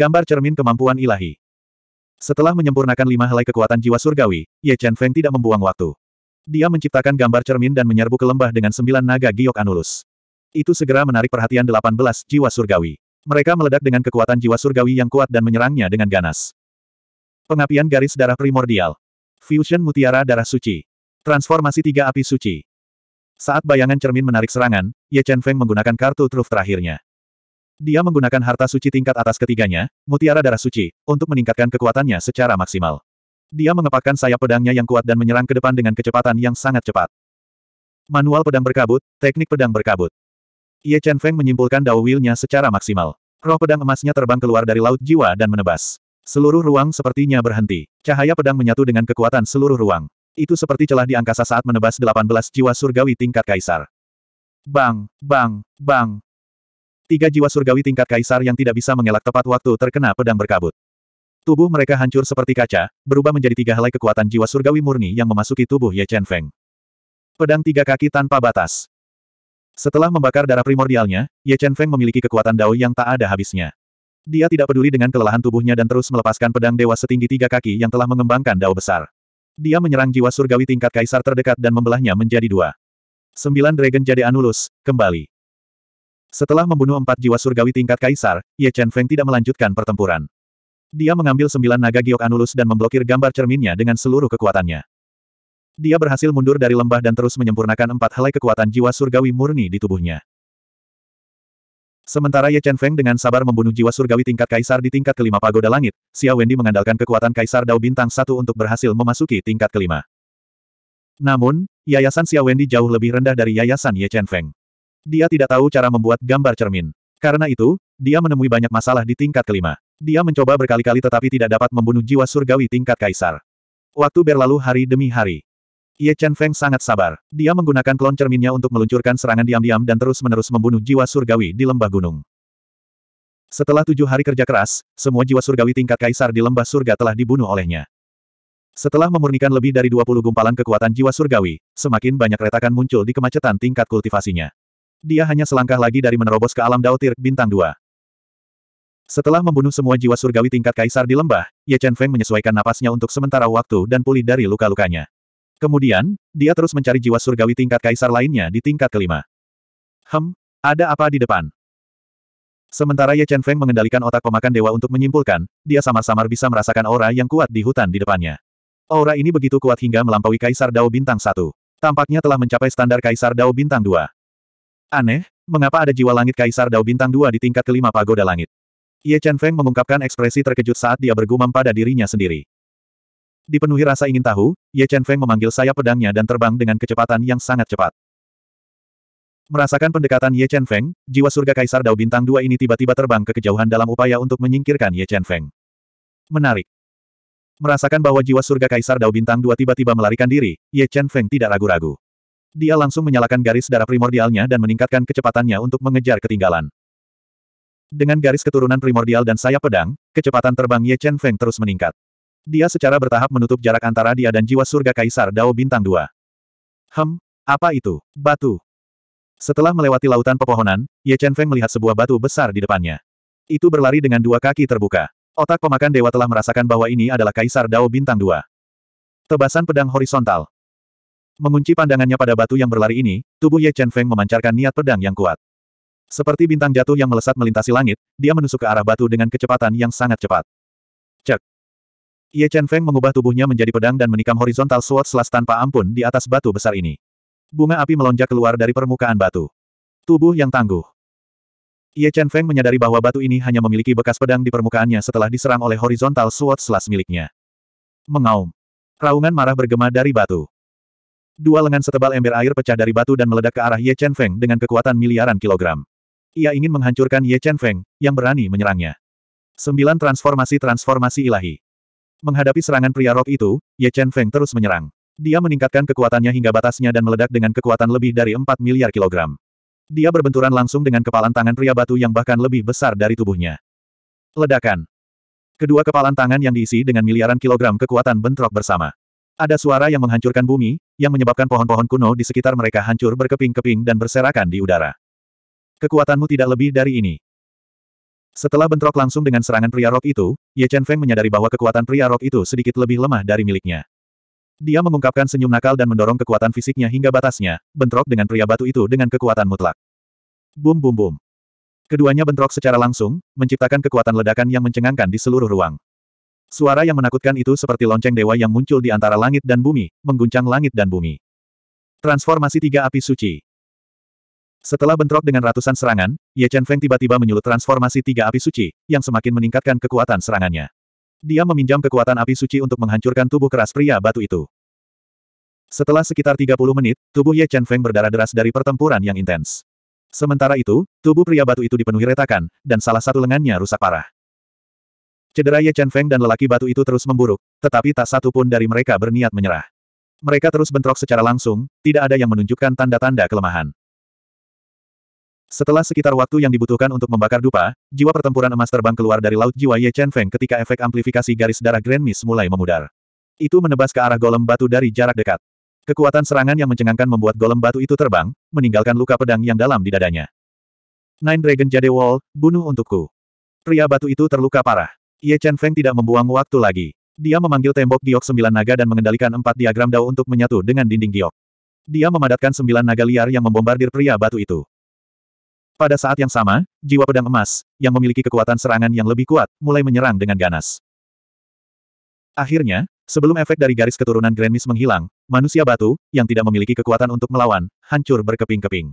Gambar cermin kemampuan ilahi. Setelah menyempurnakan lima helai kekuatan jiwa surgawi, Ye Chen Feng tidak membuang waktu. Dia menciptakan gambar cermin dan menyerbu ke lembah dengan sembilan naga giok anulus. Itu segera menarik perhatian delapan belas jiwa surgawi. Mereka meledak dengan kekuatan jiwa surgawi yang kuat dan menyerangnya dengan ganas. Pengapian garis darah primordial. Fusion mutiara darah suci. Transformasi tiga api suci. Saat bayangan cermin menarik serangan, Ye Chen Feng menggunakan kartu truf terakhirnya. Dia menggunakan harta suci tingkat atas ketiganya, mutiara darah suci, untuk meningkatkan kekuatannya secara maksimal. Dia mengepakkan sayap pedangnya yang kuat dan menyerang ke depan dengan kecepatan yang sangat cepat. Manual pedang berkabut, teknik pedang berkabut. Ye Chen Feng menyimpulkan Dao wilnya secara maksimal. Roh pedang emasnya terbang keluar dari laut jiwa dan menebas. Seluruh ruang sepertinya berhenti. Cahaya pedang menyatu dengan kekuatan seluruh ruang. Itu seperti celah di angkasa saat menebas 18 jiwa surgawi tingkat kaisar. Bang, bang, bang, Tiga jiwa surgawi tingkat kaisar yang tidak bisa mengelak tepat waktu terkena pedang berkabut. Tubuh mereka hancur seperti kaca, berubah menjadi tiga helai kekuatan jiwa surgawi murni yang memasuki tubuh Ye Chen Feng. Pedang tiga kaki tanpa batas. Setelah membakar darah primordialnya, Ye Chen Feng memiliki kekuatan dao yang tak ada habisnya. Dia tidak peduli dengan kelelahan tubuhnya dan terus melepaskan pedang dewa setinggi tiga kaki yang telah mengembangkan dao besar. Dia menyerang jiwa surgawi tingkat kaisar terdekat dan membelahnya menjadi dua. Sembilan Dragon Jade Anulus, kembali. Setelah membunuh empat jiwa surgawi tingkat kaisar, Ye Chen Feng tidak melanjutkan pertempuran. Dia mengambil sembilan naga giok anulus dan memblokir gambar cerminnya dengan seluruh kekuatannya. Dia berhasil mundur dari lembah dan terus menyempurnakan empat helai kekuatan jiwa surgawi murni di tubuhnya. Sementara Ye Chen Feng dengan sabar membunuh jiwa surgawi tingkat kaisar di tingkat kelima pagoda langit, Xia Wendy mengandalkan kekuatan kaisar Dao Bintang satu untuk berhasil memasuki tingkat kelima. Namun, yayasan Xia Wendy jauh lebih rendah dari yayasan Ye Chen Feng. Dia tidak tahu cara membuat gambar cermin. Karena itu, dia menemui banyak masalah di tingkat kelima. Dia mencoba berkali-kali tetapi tidak dapat membunuh jiwa surgawi tingkat kaisar. Waktu berlalu hari demi hari. Ye Chen Feng sangat sabar. Dia menggunakan klon cerminnya untuk meluncurkan serangan diam-diam dan terus-menerus membunuh jiwa surgawi di lembah gunung. Setelah tujuh hari kerja keras, semua jiwa surgawi tingkat kaisar di lembah surga telah dibunuh olehnya. Setelah memurnikan lebih dari 20 gumpalan kekuatan jiwa surgawi, semakin banyak retakan muncul di kemacetan tingkat kultivasinya. Dia hanya selangkah lagi dari menerobos ke alam Daotir, bintang Dua. Setelah membunuh semua jiwa surgawi tingkat kaisar di lembah, Ye Chen Feng menyesuaikan napasnya untuk sementara waktu dan pulih dari luka-lukanya. Kemudian, dia terus mencari jiwa surgawi tingkat kaisar lainnya di tingkat kelima. Hem, ada apa di depan? Sementara Ye Chen Feng mengendalikan otak pemakan dewa untuk menyimpulkan, dia samar-samar bisa merasakan aura yang kuat di hutan di depannya. Aura ini begitu kuat hingga melampaui Kaisar Dao Bintang Satu. Tampaknya telah mencapai standar Kaisar Dao Bintang Dua. Aneh, mengapa ada jiwa langit Kaisar Dao Bintang 2 di tingkat kelima pagoda langit? Ye Chen Feng mengungkapkan ekspresi terkejut saat dia bergumam pada dirinya sendiri. Dipenuhi rasa ingin tahu, Ye Chen Feng memanggil sayap pedangnya dan terbang dengan kecepatan yang sangat cepat. Merasakan pendekatan Ye Chen Feng, jiwa surga Kaisar Dao Bintang 2 ini tiba-tiba terbang ke kejauhan dalam upaya untuk menyingkirkan Ye Chen Feng. Menarik. Merasakan bahwa jiwa surga Kaisar Dao Bintang 2 tiba-tiba melarikan diri, Ye Chen Feng tidak ragu-ragu. Dia langsung menyalakan garis darah primordialnya dan meningkatkan kecepatannya untuk mengejar ketinggalan. Dengan garis keturunan primordial dan sayap pedang, kecepatan terbang Ye Chen Feng terus meningkat. Dia secara bertahap menutup jarak antara dia dan jiwa surga Kaisar Dao Bintang 2. Hem, apa itu? Batu. Setelah melewati lautan pepohonan, Ye Chen Feng melihat sebuah batu besar di depannya. Itu berlari dengan dua kaki terbuka. Otak pemakan dewa telah merasakan bahwa ini adalah Kaisar Dao Bintang 2. Tebasan pedang horizontal. Mengunci pandangannya pada batu yang berlari ini, tubuh Ye Chen Feng memancarkan niat pedang yang kuat. Seperti bintang jatuh yang melesat melintasi langit, dia menusuk ke arah batu dengan kecepatan yang sangat cepat. Cek. Ye Chen Feng mengubah tubuhnya menjadi pedang dan menikam horizontal sword slash tanpa ampun di atas batu besar ini. Bunga api melonjak keluar dari permukaan batu. Tubuh yang tangguh. Ye Chen Feng menyadari bahwa batu ini hanya memiliki bekas pedang di permukaannya setelah diserang oleh horizontal sword slash miliknya. Mengaum. Raungan marah bergema dari batu. Dua lengan setebal ember air pecah dari batu dan meledak ke arah Ye Chen Feng dengan kekuatan miliaran kilogram. Ia ingin menghancurkan Ye Chen Feng, yang berani menyerangnya. Sembilan transformasi-transformasi ilahi. Menghadapi serangan pria rok itu, Ye Chen Feng terus menyerang. Dia meningkatkan kekuatannya hingga batasnya dan meledak dengan kekuatan lebih dari 4 miliar kilogram. Dia berbenturan langsung dengan kepalan tangan pria batu yang bahkan lebih besar dari tubuhnya. Ledakan. Kedua kepalan tangan yang diisi dengan miliaran kilogram kekuatan bentrok bersama. Ada suara yang menghancurkan bumi, yang menyebabkan pohon-pohon kuno di sekitar mereka hancur berkeping-keping dan berserakan di udara. Kekuatanmu tidak lebih dari ini. Setelah bentrok langsung dengan serangan pria rok itu, Ye Chen Feng menyadari bahwa kekuatan pria rok itu sedikit lebih lemah dari miliknya. Dia mengungkapkan senyum nakal dan mendorong kekuatan fisiknya hingga batasnya, bentrok dengan pria batu itu dengan kekuatan mutlak. Bum bum bum. Keduanya bentrok secara langsung, menciptakan kekuatan ledakan yang mencengangkan di seluruh ruang. Suara yang menakutkan itu seperti lonceng dewa yang muncul di antara langit dan bumi, mengguncang langit dan bumi. Transformasi tiga api suci. Setelah bentrok dengan ratusan serangan, Ye Chen Feng tiba-tiba menyulut transformasi tiga api suci, yang semakin meningkatkan kekuatan serangannya. Dia meminjam kekuatan api suci untuk menghancurkan tubuh keras pria batu itu. Setelah sekitar 30 menit, tubuh Ye Chen Feng berdarah deras dari pertempuran yang intens. Sementara itu, tubuh pria batu itu dipenuhi retakan, dan salah satu lengannya rusak parah. Cedera Ye Chen Feng dan lelaki batu itu terus memburuk, tetapi tak satu pun dari mereka berniat menyerah. Mereka terus bentrok secara langsung, tidak ada yang menunjukkan tanda-tanda kelemahan. Setelah sekitar waktu yang dibutuhkan untuk membakar dupa, jiwa pertempuran emas terbang keluar dari laut jiwa Ye Chen Feng ketika efek amplifikasi garis darah Grand Miss mulai memudar. Itu menebas ke arah golem batu dari jarak dekat. Kekuatan serangan yang mencengangkan membuat golem batu itu terbang, meninggalkan luka pedang yang dalam di dadanya. Nine Dragon Jade Wall, bunuh untukku. Pria batu itu terluka parah. Ye Chen Feng tidak membuang waktu lagi. Dia memanggil tembok giok sembilan naga dan mengendalikan empat diagram dao untuk menyatu dengan dinding giok. Dia memadatkan sembilan naga liar yang membombardir pria batu itu. Pada saat yang sama, jiwa pedang emas, yang memiliki kekuatan serangan yang lebih kuat, mulai menyerang dengan ganas. Akhirnya, sebelum efek dari garis keturunan Grand Miss menghilang, manusia batu, yang tidak memiliki kekuatan untuk melawan, hancur berkeping-keping.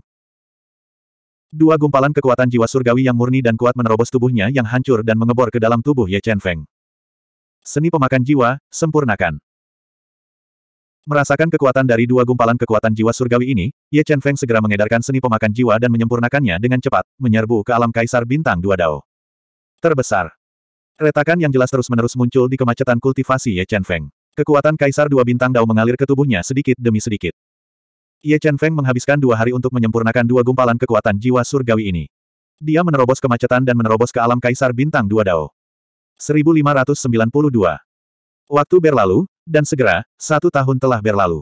Dua gumpalan kekuatan jiwa surgawi yang murni dan kuat menerobos tubuhnya yang hancur dan mengebor ke dalam tubuh Ye Chen Feng. Seni pemakan jiwa, sempurnakan. Merasakan kekuatan dari dua gumpalan kekuatan jiwa surgawi ini, Ye Chen Feng segera mengedarkan seni pemakan jiwa dan menyempurnakannya dengan cepat, menyerbu ke alam kaisar bintang dua dao. Terbesar. Retakan yang jelas terus-menerus muncul di kemacetan kultivasi Ye Chen Feng. Kekuatan kaisar dua bintang dao mengalir ke tubuhnya sedikit demi sedikit. Ye Chen Feng menghabiskan dua hari untuk menyempurnakan dua gumpalan kekuatan jiwa surgawi ini. Dia menerobos kemacetan dan menerobos ke alam kaisar bintang dua dao. 1592. Waktu berlalu, dan segera, satu tahun telah berlalu.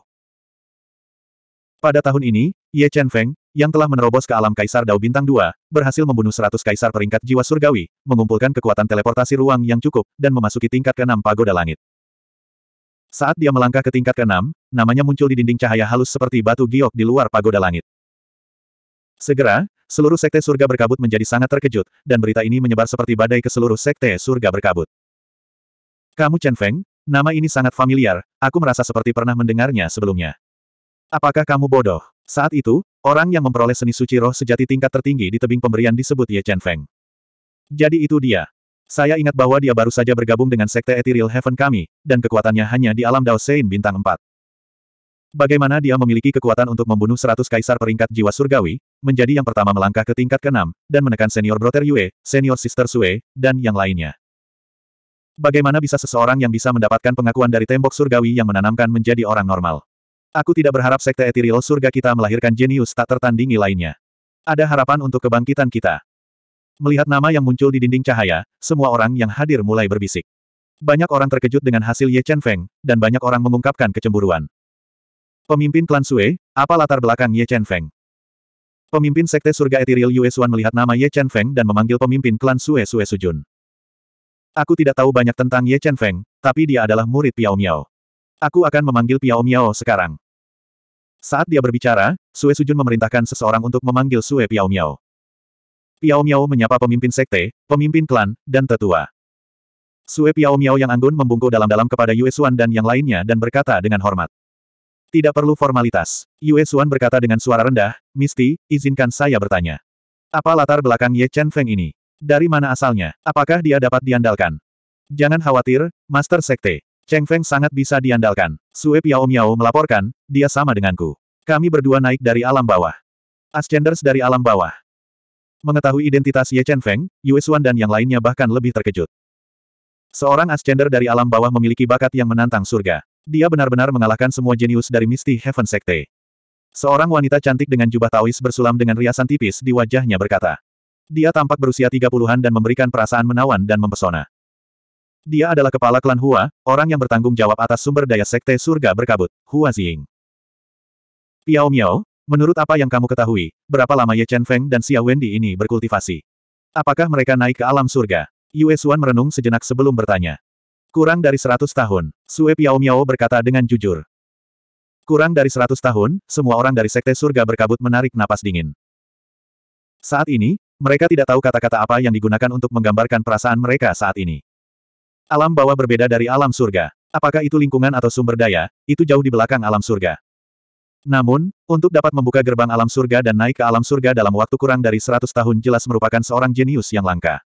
Pada tahun ini, Ye Chen Feng, yang telah menerobos ke alam kaisar Dao Bintang Dua, berhasil membunuh 100 kaisar peringkat jiwa surgawi, mengumpulkan kekuatan teleportasi ruang yang cukup, dan memasuki tingkat keenam pagoda langit. Saat dia melangkah ke tingkat keenam, namanya muncul di dinding cahaya halus seperti batu giok di luar pagoda langit. Segera, seluruh sekte surga berkabut menjadi sangat terkejut, dan berita ini menyebar seperti badai ke seluruh sekte surga berkabut. Kamu Chen Feng, nama ini sangat familiar, aku merasa seperti pernah mendengarnya sebelumnya. Apakah kamu bodoh? Saat itu, orang yang memperoleh seni suci roh sejati tingkat tertinggi di tebing pemberian disebut Ye Chen Feng. Jadi itu dia, saya ingat bahwa dia baru saja bergabung dengan Sekte Ethereal Heaven kami, dan kekuatannya hanya di alam Dao Sein Bintang 4. Bagaimana dia memiliki kekuatan untuk membunuh 100 kaisar peringkat jiwa surgawi, menjadi yang pertama melangkah ke tingkat ke-6, dan menekan senior brother Yue, senior sister Sue, dan yang lainnya. Bagaimana bisa seseorang yang bisa mendapatkan pengakuan dari tembok surgawi yang menanamkan menjadi orang normal? Aku tidak berharap sekte Ethereal surga kita melahirkan jenius tak tertandingi lainnya. Ada harapan untuk kebangkitan kita. Melihat nama yang muncul di dinding cahaya, semua orang yang hadir mulai berbisik. Banyak orang terkejut dengan hasil Ye Chen Feng, dan banyak orang mengungkapkan kecemburuan. Pemimpin klan Sue, apa latar belakang Ye Chen Feng? Pemimpin Sekte Surga Etiril Yue Xuan melihat nama Ye Chen Feng dan memanggil pemimpin klan Sue Sue Sujun. Aku tidak tahu banyak tentang Ye Chen Feng, tapi dia adalah murid Piao Miao. Aku akan memanggil Piao Miao sekarang. Saat dia berbicara, Sue Sujun memerintahkan seseorang untuk memanggil Sue Piao Miao. Piao Miao menyapa pemimpin sekte, pemimpin klan, dan tetua. Sue Piao Miao yang anggun membungkuk dalam-dalam kepada Yue Xuan dan yang lainnya dan berkata dengan hormat. Tidak perlu formalitas. Yue Xuan berkata dengan suara rendah, Misti, izinkan saya bertanya. Apa latar belakang Ye Chen Feng ini? Dari mana asalnya? Apakah dia dapat diandalkan? Jangan khawatir, Master Sekte. Cheng Feng sangat bisa diandalkan. Sue Piao Miao melaporkan, dia sama denganku. Kami berdua naik dari alam bawah. Ascenders dari alam bawah. Mengetahui identitas Ye Chen Feng, Yue Xuan dan yang lainnya bahkan lebih terkejut. Seorang Ascender dari alam bawah memiliki bakat yang menantang surga. Dia benar-benar mengalahkan semua jenius dari Misty Heaven Sekte. Seorang wanita cantik dengan jubah Taois bersulam dengan riasan tipis di wajahnya berkata. Dia tampak berusia 30-an dan memberikan perasaan menawan dan mempesona. Dia adalah kepala klan Hua, orang yang bertanggung jawab atas sumber daya sekte surga berkabut, Hua Ziying. Piao Miao, Menurut apa yang kamu ketahui, berapa lama Ye Chen Feng dan Xia Wendy ini berkultivasi? Apakah mereka naik ke alam surga? Yue Xuan merenung sejenak sebelum bertanya. Kurang dari seratus tahun, Sue Piao Miao berkata dengan jujur. Kurang dari seratus tahun, semua orang dari sekte surga berkabut menarik napas dingin. Saat ini, mereka tidak tahu kata-kata apa yang digunakan untuk menggambarkan perasaan mereka saat ini. Alam bawah berbeda dari alam surga. Apakah itu lingkungan atau sumber daya, itu jauh di belakang alam surga. Namun, untuk dapat membuka gerbang alam surga dan naik ke alam surga dalam waktu kurang dari 100 tahun jelas merupakan seorang jenius yang langka.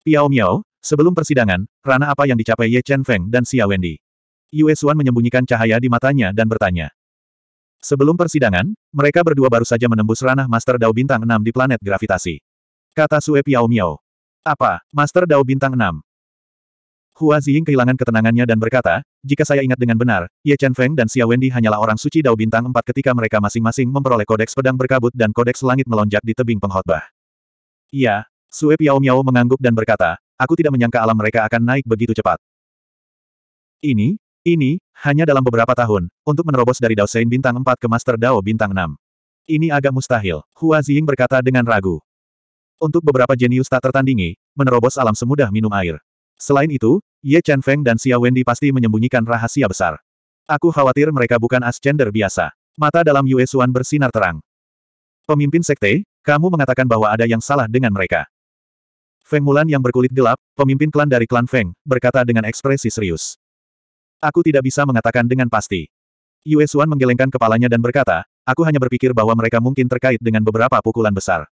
Piao Miao, sebelum persidangan, rana apa yang dicapai Ye Chen Feng dan Xia Wendy? Yue Xuan menyembunyikan cahaya di matanya dan bertanya. Sebelum persidangan, mereka berdua baru saja menembus ranah Master Dao Bintang 6 di planet gravitasi. Kata Sue Piao Miao. Apa, Master Dao Bintang 6? Hua Ziying kehilangan ketenangannya dan berkata, jika saya ingat dengan benar, Ye Chen Feng dan Xia Wendy hanyalah orang suci Dao Bintang 4 ketika mereka masing-masing memperoleh kodeks pedang berkabut dan kodeks langit melonjak di tebing penghotbah. Iya, Sue Piao Miao mengangguk dan berkata, aku tidak menyangka alam mereka akan naik begitu cepat. Ini, ini, hanya dalam beberapa tahun, untuk menerobos dari Dao Sein Bintang 4 ke Master Dao Bintang 6. Ini agak mustahil, Hua Ziying berkata dengan ragu. Untuk beberapa jenius tak tertandingi, menerobos alam semudah minum air. Selain itu, Ye Chen Feng dan Xia Wendy pasti menyembunyikan rahasia besar. Aku khawatir mereka bukan Ascender biasa. Mata dalam Yue Xuan bersinar terang. Pemimpin sekte, kamu mengatakan bahwa ada yang salah dengan mereka. Feng Mulan yang berkulit gelap, pemimpin klan dari klan Feng, berkata dengan ekspresi serius. Aku tidak bisa mengatakan dengan pasti. Yue Xuan menggelengkan kepalanya dan berkata, aku hanya berpikir bahwa mereka mungkin terkait dengan beberapa pukulan besar.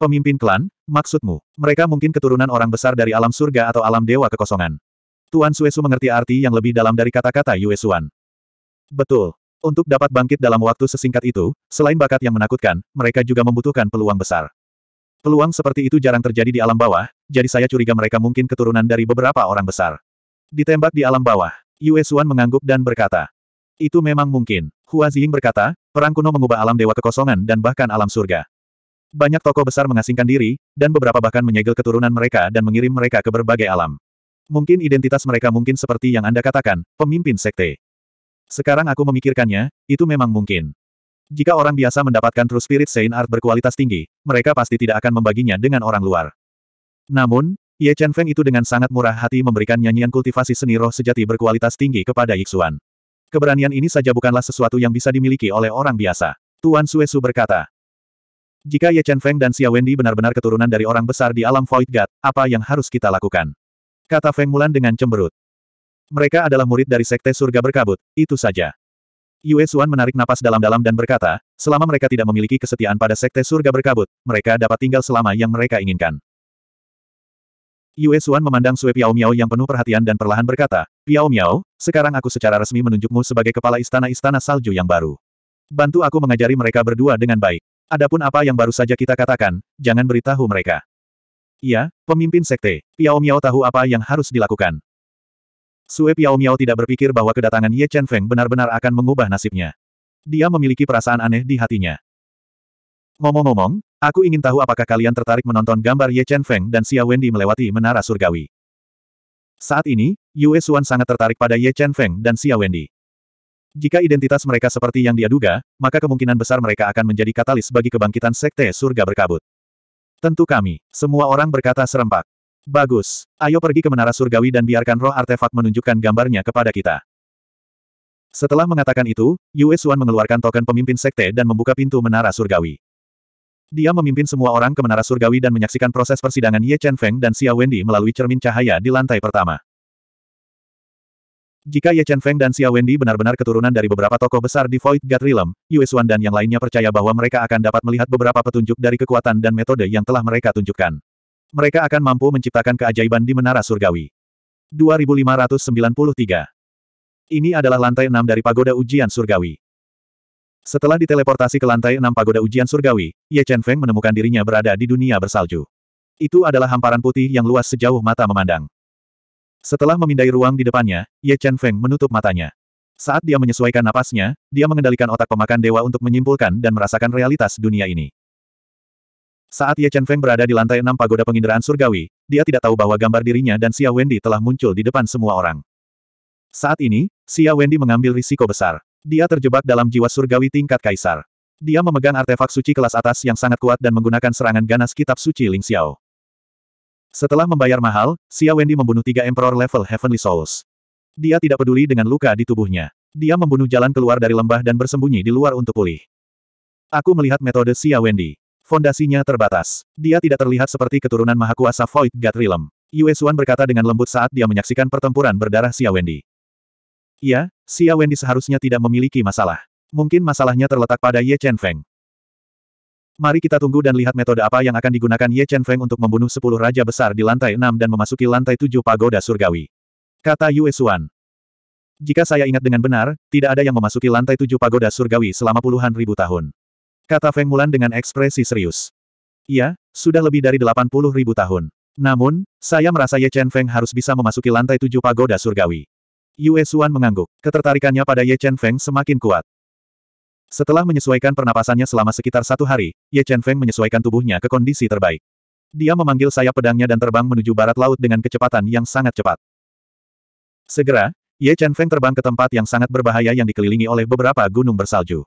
Pemimpin klan, maksudmu, mereka mungkin keturunan orang besar dari alam surga atau alam dewa kekosongan. Tuan Suesu mengerti arti yang lebih dalam dari kata-kata Yuesuan. Betul. Untuk dapat bangkit dalam waktu sesingkat itu, selain bakat yang menakutkan, mereka juga membutuhkan peluang besar. Peluang seperti itu jarang terjadi di alam bawah, jadi saya curiga mereka mungkin keturunan dari beberapa orang besar. Ditembak di alam bawah, Yuesuan mengangguk dan berkata, itu memang mungkin. Hua Ziying berkata, perang kuno mengubah alam dewa kekosongan dan bahkan alam surga. Banyak tokoh besar mengasingkan diri, dan beberapa bahkan menyegel keturunan mereka dan mengirim mereka ke berbagai alam. Mungkin identitas mereka mungkin seperti yang Anda katakan, pemimpin sekte. Sekarang aku memikirkannya, itu memang mungkin. Jika orang biasa mendapatkan True Spirit Saint Art berkualitas tinggi, mereka pasti tidak akan membaginya dengan orang luar. Namun, Ye Chen Feng itu dengan sangat murah hati memberikan nyanyian kultivasi seni roh sejati berkualitas tinggi kepada Yixuan. Keberanian ini saja bukanlah sesuatu yang bisa dimiliki oleh orang biasa. Tuan Suesu berkata, jika Ye Chen Feng dan Xia Wendy benar-benar keturunan dari orang besar di alam Void God, apa yang harus kita lakukan? Kata Feng Mulan dengan cemberut. Mereka adalah murid dari Sekte Surga Berkabut, itu saja. Yue Xuan menarik napas dalam-dalam dan berkata, selama mereka tidak memiliki kesetiaan pada Sekte Surga Berkabut, mereka dapat tinggal selama yang mereka inginkan. Yue Xuan memandang Sue Piao Miao yang penuh perhatian dan perlahan berkata, Piao Miao, sekarang aku secara resmi menunjukmu sebagai kepala istana-istana salju yang baru. Bantu aku mengajari mereka berdua dengan baik. Adapun apa yang baru saja kita katakan, jangan beritahu mereka. Iya, pemimpin sekte, Piao Miao tahu apa yang harus dilakukan. Sue Piao Miao tidak berpikir bahwa kedatangan Ye Chen Feng benar-benar akan mengubah nasibnya. Dia memiliki perasaan aneh di hatinya. Ngomong-ngomong, aku ingin tahu apakah kalian tertarik menonton gambar Ye Chen Feng dan Xia Wendy melewati Menara Surgawi. Saat ini, Yue Xuan sangat tertarik pada Ye Chen Feng dan Xia Wendy. Jika identitas mereka seperti yang dia duga, maka kemungkinan besar mereka akan menjadi katalis bagi kebangkitan sekte surga berkabut. Tentu kami, semua orang berkata serempak. Bagus, ayo pergi ke menara surgawi dan biarkan roh artefak menunjukkan gambarnya kepada kita. Setelah mengatakan itu, Yue Xuan mengeluarkan token pemimpin sekte dan membuka pintu menara surgawi. Dia memimpin semua orang ke menara surgawi dan menyaksikan proses persidangan Ye Chen Feng dan Xia Wendy melalui cermin cahaya di lantai pertama. Jika Ye Chen Feng dan Xia Wendy benar-benar keturunan dari beberapa tokoh besar di Void God Realm, Yue Xuan dan yang lainnya percaya bahwa mereka akan dapat melihat beberapa petunjuk dari kekuatan dan metode yang telah mereka tunjukkan. Mereka akan mampu menciptakan keajaiban di Menara Surgawi. 2593 ini adalah lantai 6 dari Pagoda Ujian Surgawi. Setelah diteleportasi ke lantai 6 Pagoda Ujian Surgawi, Ye Chen Feng menemukan dirinya berada di dunia bersalju. Itu adalah hamparan putih yang luas sejauh mata memandang. Setelah memindai ruang di depannya, Ye Chen Feng menutup matanya. Saat dia menyesuaikan napasnya, dia mengendalikan otak pemakan dewa untuk menyimpulkan dan merasakan realitas dunia ini. Saat Ye Chen Feng berada di lantai enam pagoda penginderaan surgawi, dia tidak tahu bahwa gambar dirinya dan Xia Wendy telah muncul di depan semua orang. Saat ini, Xia Wendy mengambil risiko besar. Dia terjebak dalam jiwa surgawi tingkat kaisar. Dia memegang artefak suci kelas atas yang sangat kuat dan menggunakan serangan ganas kitab suci Ling Xiao. Setelah membayar mahal, Xia Wendy membunuh tiga Emperor level Heavenly Souls. Dia tidak peduli dengan luka di tubuhnya. Dia membunuh jalan keluar dari lembah dan bersembunyi di luar untuk pulih. Aku melihat metode Xia Wendy. Fondasinya terbatas. Dia tidak terlihat seperti keturunan mahakuasa Void God Realm. Yue Xuan berkata dengan lembut saat dia menyaksikan pertempuran berdarah Xia Wendy. Ya, Xia Wendy seharusnya tidak memiliki masalah. Mungkin masalahnya terletak pada Ye Chen Feng. Mari kita tunggu dan lihat metode apa yang akan digunakan Ye Chen Feng untuk membunuh sepuluh raja besar di lantai enam dan memasuki lantai tujuh pagoda surgawi. Kata Yue Xuan. Jika saya ingat dengan benar, tidak ada yang memasuki lantai tujuh pagoda surgawi selama puluhan ribu tahun. Kata Feng Mulan dengan ekspresi serius. Iya, sudah lebih dari delapan puluh ribu tahun. Namun, saya merasa Ye Chen Feng harus bisa memasuki lantai tujuh pagoda surgawi. Yue Xuan mengangguk. Ketertarikannya pada Ye Chen Feng semakin kuat. Setelah menyesuaikan pernapasannya selama sekitar satu hari, Ye Chen Feng menyesuaikan tubuhnya ke kondisi terbaik. Dia memanggil sayap pedangnya dan terbang menuju barat laut dengan kecepatan yang sangat cepat. Segera, Ye Chen Feng terbang ke tempat yang sangat berbahaya yang dikelilingi oleh beberapa gunung bersalju.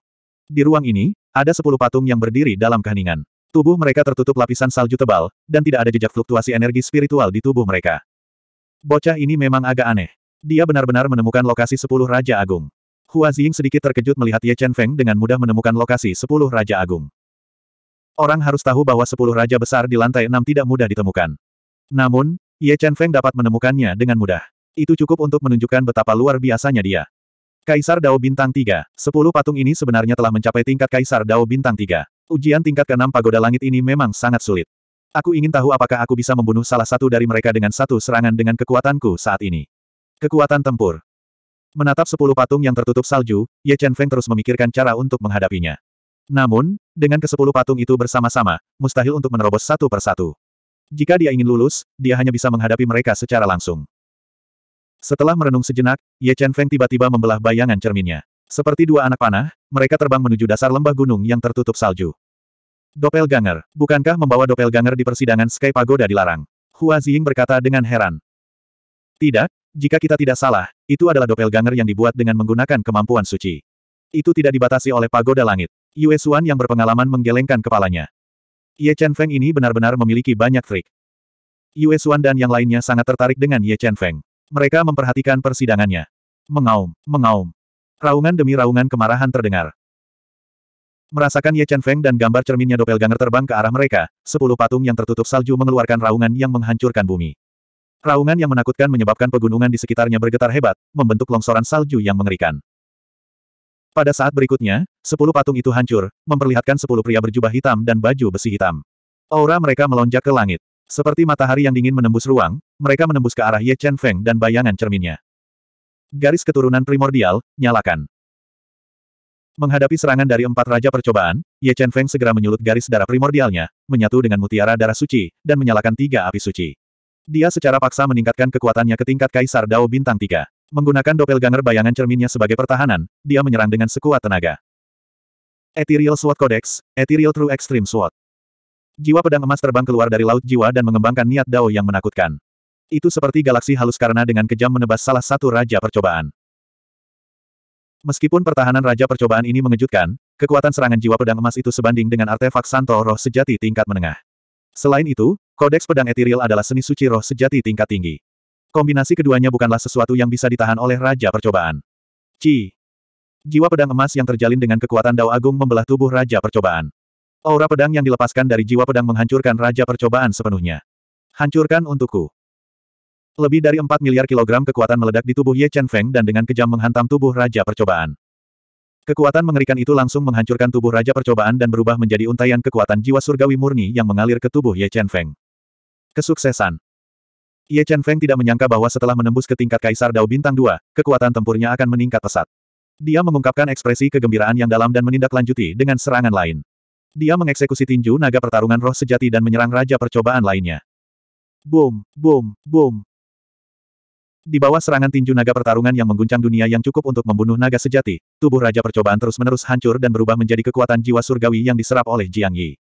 Di ruang ini, ada sepuluh patung yang berdiri dalam keheningan. Tubuh mereka tertutup lapisan salju tebal, dan tidak ada jejak fluktuasi energi spiritual di tubuh mereka. Bocah ini memang agak aneh. Dia benar-benar menemukan lokasi sepuluh Raja Agung. Hua Xing sedikit terkejut melihat Ye Chen Feng dengan mudah menemukan lokasi sepuluh Raja Agung. Orang harus tahu bahwa sepuluh Raja Besar di lantai enam tidak mudah ditemukan. Namun, Ye Chen Feng dapat menemukannya dengan mudah. Itu cukup untuk menunjukkan betapa luar biasanya dia. Kaisar Dao Bintang 3, sepuluh patung ini sebenarnya telah mencapai tingkat Kaisar Dao Bintang 3. Ujian tingkat ke-6 pagoda langit ini memang sangat sulit. Aku ingin tahu apakah aku bisa membunuh salah satu dari mereka dengan satu serangan dengan kekuatanku saat ini. Kekuatan tempur. Menatap sepuluh patung yang tertutup salju, Ye Chen Feng terus memikirkan cara untuk menghadapinya. Namun, dengan kesepuluh patung itu bersama-sama, mustahil untuk menerobos satu persatu. Jika dia ingin lulus, dia hanya bisa menghadapi mereka secara langsung. Setelah merenung sejenak, Ye Chen Feng tiba-tiba membelah bayangan cerminnya. Seperti dua anak panah, mereka terbang menuju dasar lembah gunung yang tertutup salju. Doppelganger, bukankah membawa doppelganger di persidangan Sky Pagoda dilarang? Hua Ziying berkata dengan heran. Tidak, jika kita tidak salah, itu adalah doppelganger yang dibuat dengan menggunakan kemampuan suci. Itu tidak dibatasi oleh pagoda langit. Yue Xuan yang berpengalaman menggelengkan kepalanya. Ye Chen Feng ini benar-benar memiliki banyak trik. Yue Xuan dan yang lainnya sangat tertarik dengan Ye Chen Feng. Mereka memperhatikan persidangannya. Mengaum, mengaum. Raungan demi raungan kemarahan terdengar. Merasakan Ye Chen Feng dan gambar cerminnya doppelganger terbang ke arah mereka, sepuluh patung yang tertutup salju mengeluarkan raungan yang menghancurkan bumi. Raungan yang menakutkan menyebabkan pegunungan di sekitarnya bergetar hebat, membentuk longsoran salju yang mengerikan. Pada saat berikutnya, sepuluh patung itu hancur, memperlihatkan sepuluh pria berjubah hitam dan baju besi hitam. Aura mereka melonjak ke langit. Seperti matahari yang dingin menembus ruang, mereka menembus ke arah Ye Chen Feng dan bayangan cerminnya. Garis keturunan primordial, nyalakan. Menghadapi serangan dari empat raja percobaan, Ye Chen Feng segera menyulut garis darah primordialnya, menyatu dengan mutiara darah suci, dan menyalakan tiga api suci. Dia secara paksa meningkatkan kekuatannya ke tingkat Kaisar Dao Bintang 3. Menggunakan doppelganger bayangan cerminnya sebagai pertahanan, dia menyerang dengan sekuat tenaga. Ethereal Sword Codex, Ethereal True Extreme Sword. Jiwa pedang emas terbang keluar dari laut jiwa dan mengembangkan niat Dao yang menakutkan. Itu seperti galaksi halus karena dengan kejam menebas salah satu raja percobaan. Meskipun pertahanan raja percobaan ini mengejutkan, kekuatan serangan jiwa pedang emas itu sebanding dengan artefak Santo Roh sejati tingkat menengah. Selain itu, kodeks pedang etiril adalah seni suci roh sejati tingkat tinggi. Kombinasi keduanya bukanlah sesuatu yang bisa ditahan oleh Raja Percobaan. Ci. Jiwa pedang emas yang terjalin dengan kekuatan Dao Agung membelah tubuh Raja Percobaan. Aura pedang yang dilepaskan dari jiwa pedang menghancurkan Raja Percobaan sepenuhnya. Hancurkan untukku. Lebih dari 4 miliar kilogram kekuatan meledak di tubuh Ye Chen Feng dan dengan kejam menghantam tubuh Raja Percobaan. Kekuatan mengerikan itu langsung menghancurkan tubuh Raja Percobaan dan berubah menjadi untaian kekuatan jiwa surgawi murni yang mengalir ke tubuh Ye Chen Feng. Kesuksesan Ye Chen Feng tidak menyangka bahwa setelah menembus ke tingkat Kaisar Dao Bintang 2, kekuatan tempurnya akan meningkat pesat. Dia mengungkapkan ekspresi kegembiraan yang dalam dan menindaklanjuti dengan serangan lain. Dia mengeksekusi tinju naga pertarungan roh sejati dan menyerang Raja Percobaan lainnya. Boom, boom, boom. Di bawah serangan tinju naga pertarungan yang mengguncang dunia yang cukup untuk membunuh naga sejati, tubuh Raja Percobaan terus-menerus hancur dan berubah menjadi kekuatan jiwa surgawi yang diserap oleh Jiang Yi.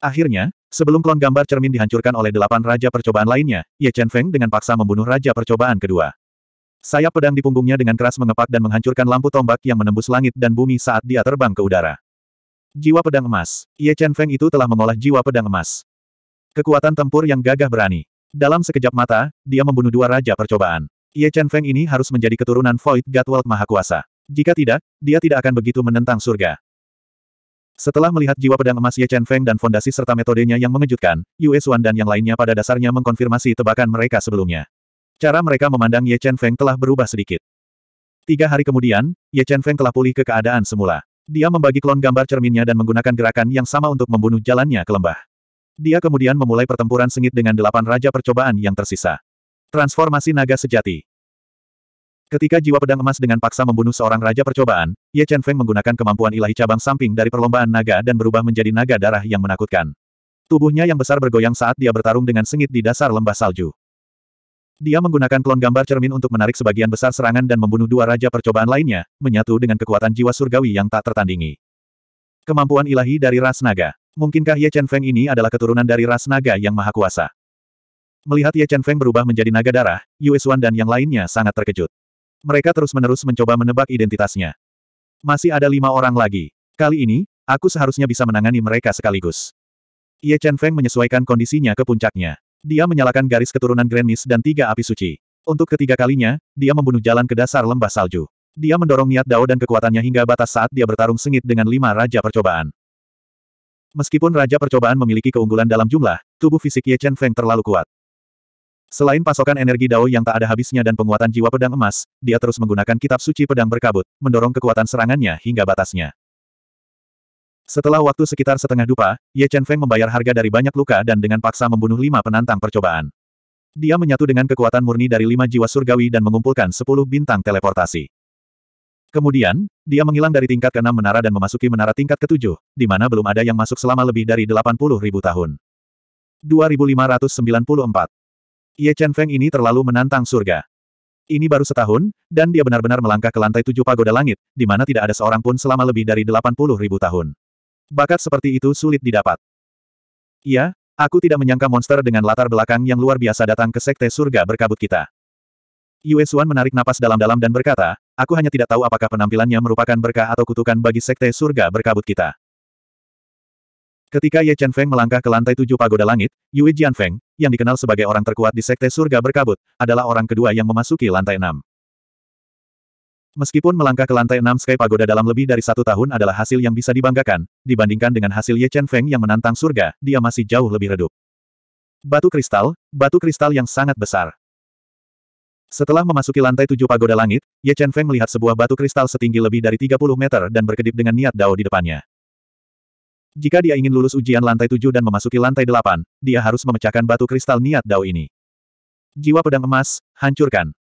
Akhirnya, sebelum klon gambar cermin dihancurkan oleh delapan Raja Percobaan lainnya, Ye Chen Feng dengan paksa membunuh Raja Percobaan kedua. Sayap pedang di punggungnya dengan keras mengepak dan menghancurkan lampu tombak yang menembus langit dan bumi saat dia terbang ke udara. Jiwa pedang emas. Ye Chen Feng itu telah mengolah jiwa pedang emas. Kekuatan tempur yang gagah berani. Dalam sekejap mata, dia membunuh dua raja percobaan. Ye Chen Feng ini harus menjadi keturunan Void God World Mahakuasa. Jika tidak, dia tidak akan begitu menentang surga. Setelah melihat jiwa pedang emas Ye Chen Feng dan fondasi serta metodenya yang mengejutkan, Yue Xuan dan yang lainnya pada dasarnya mengkonfirmasi tebakan mereka sebelumnya. Cara mereka memandang Ye Chen Feng telah berubah sedikit. Tiga hari kemudian, Ye Chen Feng telah pulih ke keadaan semula. Dia membagi klon gambar cerminnya dan menggunakan gerakan yang sama untuk membunuh jalannya ke lembah. Dia kemudian memulai pertempuran sengit dengan delapan raja percobaan yang tersisa. Transformasi naga sejati. Ketika jiwa pedang emas dengan paksa membunuh seorang raja percobaan, Ye Chen Feng menggunakan kemampuan ilahi cabang samping dari perlombaan naga dan berubah menjadi naga darah yang menakutkan. Tubuhnya yang besar bergoyang saat dia bertarung dengan sengit di dasar lembah salju. Dia menggunakan klon gambar cermin untuk menarik sebagian besar serangan dan membunuh dua raja percobaan lainnya, menyatu dengan kekuatan jiwa surgawi yang tak tertandingi. Kemampuan ilahi dari ras naga. Mungkinkah Ye Chen Feng ini adalah keturunan dari ras naga yang maha kuasa? Melihat Ye Chen Feng berubah menjadi naga darah, Yue Xuan dan yang lainnya sangat terkejut. Mereka terus-menerus mencoba menebak identitasnya. Masih ada lima orang lagi. Kali ini, aku seharusnya bisa menangani mereka sekaligus. Ye Chen Feng menyesuaikan kondisinya ke puncaknya. Dia menyalakan garis keturunan Grand Miss dan tiga api suci. Untuk ketiga kalinya, dia membunuh jalan ke dasar lembah salju. Dia mendorong niat Dao dan kekuatannya hingga batas saat dia bertarung sengit dengan lima raja percobaan. Meskipun Raja Percobaan memiliki keunggulan dalam jumlah, tubuh fisik Ye Chen Feng terlalu kuat. Selain pasokan energi Dao yang tak ada habisnya dan penguatan jiwa pedang emas, dia terus menggunakan kitab suci pedang berkabut, mendorong kekuatan serangannya hingga batasnya. Setelah waktu sekitar setengah dupa, Ye Chen Feng membayar harga dari banyak luka dan dengan paksa membunuh lima penantang percobaan. Dia menyatu dengan kekuatan murni dari lima jiwa surgawi dan mengumpulkan sepuluh bintang teleportasi. Kemudian, dia menghilang dari tingkat ke-6 menara dan memasuki menara tingkat ke-7, di mana belum ada yang masuk selama lebih dari 80 ribu tahun. 2594. Ye Chen Feng ini terlalu menantang surga. Ini baru setahun, dan dia benar-benar melangkah ke lantai tujuh pagoda langit, di mana tidak ada seorang pun selama lebih dari 80 ribu tahun. Bakat seperti itu sulit didapat. Iya, aku tidak menyangka monster dengan latar belakang yang luar biasa datang ke sekte surga berkabut kita. Yue Xuan menarik napas dalam-dalam dan berkata, aku hanya tidak tahu apakah penampilannya merupakan berkah atau kutukan bagi sekte surga berkabut kita. Ketika Ye Chen Feng melangkah ke lantai tujuh pagoda langit, Yue Jian Feng, yang dikenal sebagai orang terkuat di sekte surga berkabut, adalah orang kedua yang memasuki lantai enam. Meskipun melangkah ke lantai enam Sky Pagoda dalam lebih dari satu tahun adalah hasil yang bisa dibanggakan, dibandingkan dengan hasil Ye Chen Feng yang menantang surga, dia masih jauh lebih redup. Batu kristal, batu kristal yang sangat besar. Setelah memasuki lantai tujuh pagoda langit, Ye Chen Feng melihat sebuah batu kristal setinggi lebih dari 30 meter dan berkedip dengan niat dao di depannya. Jika dia ingin lulus ujian lantai tujuh dan memasuki lantai delapan, dia harus memecahkan batu kristal niat dao ini. Jiwa pedang emas, hancurkan.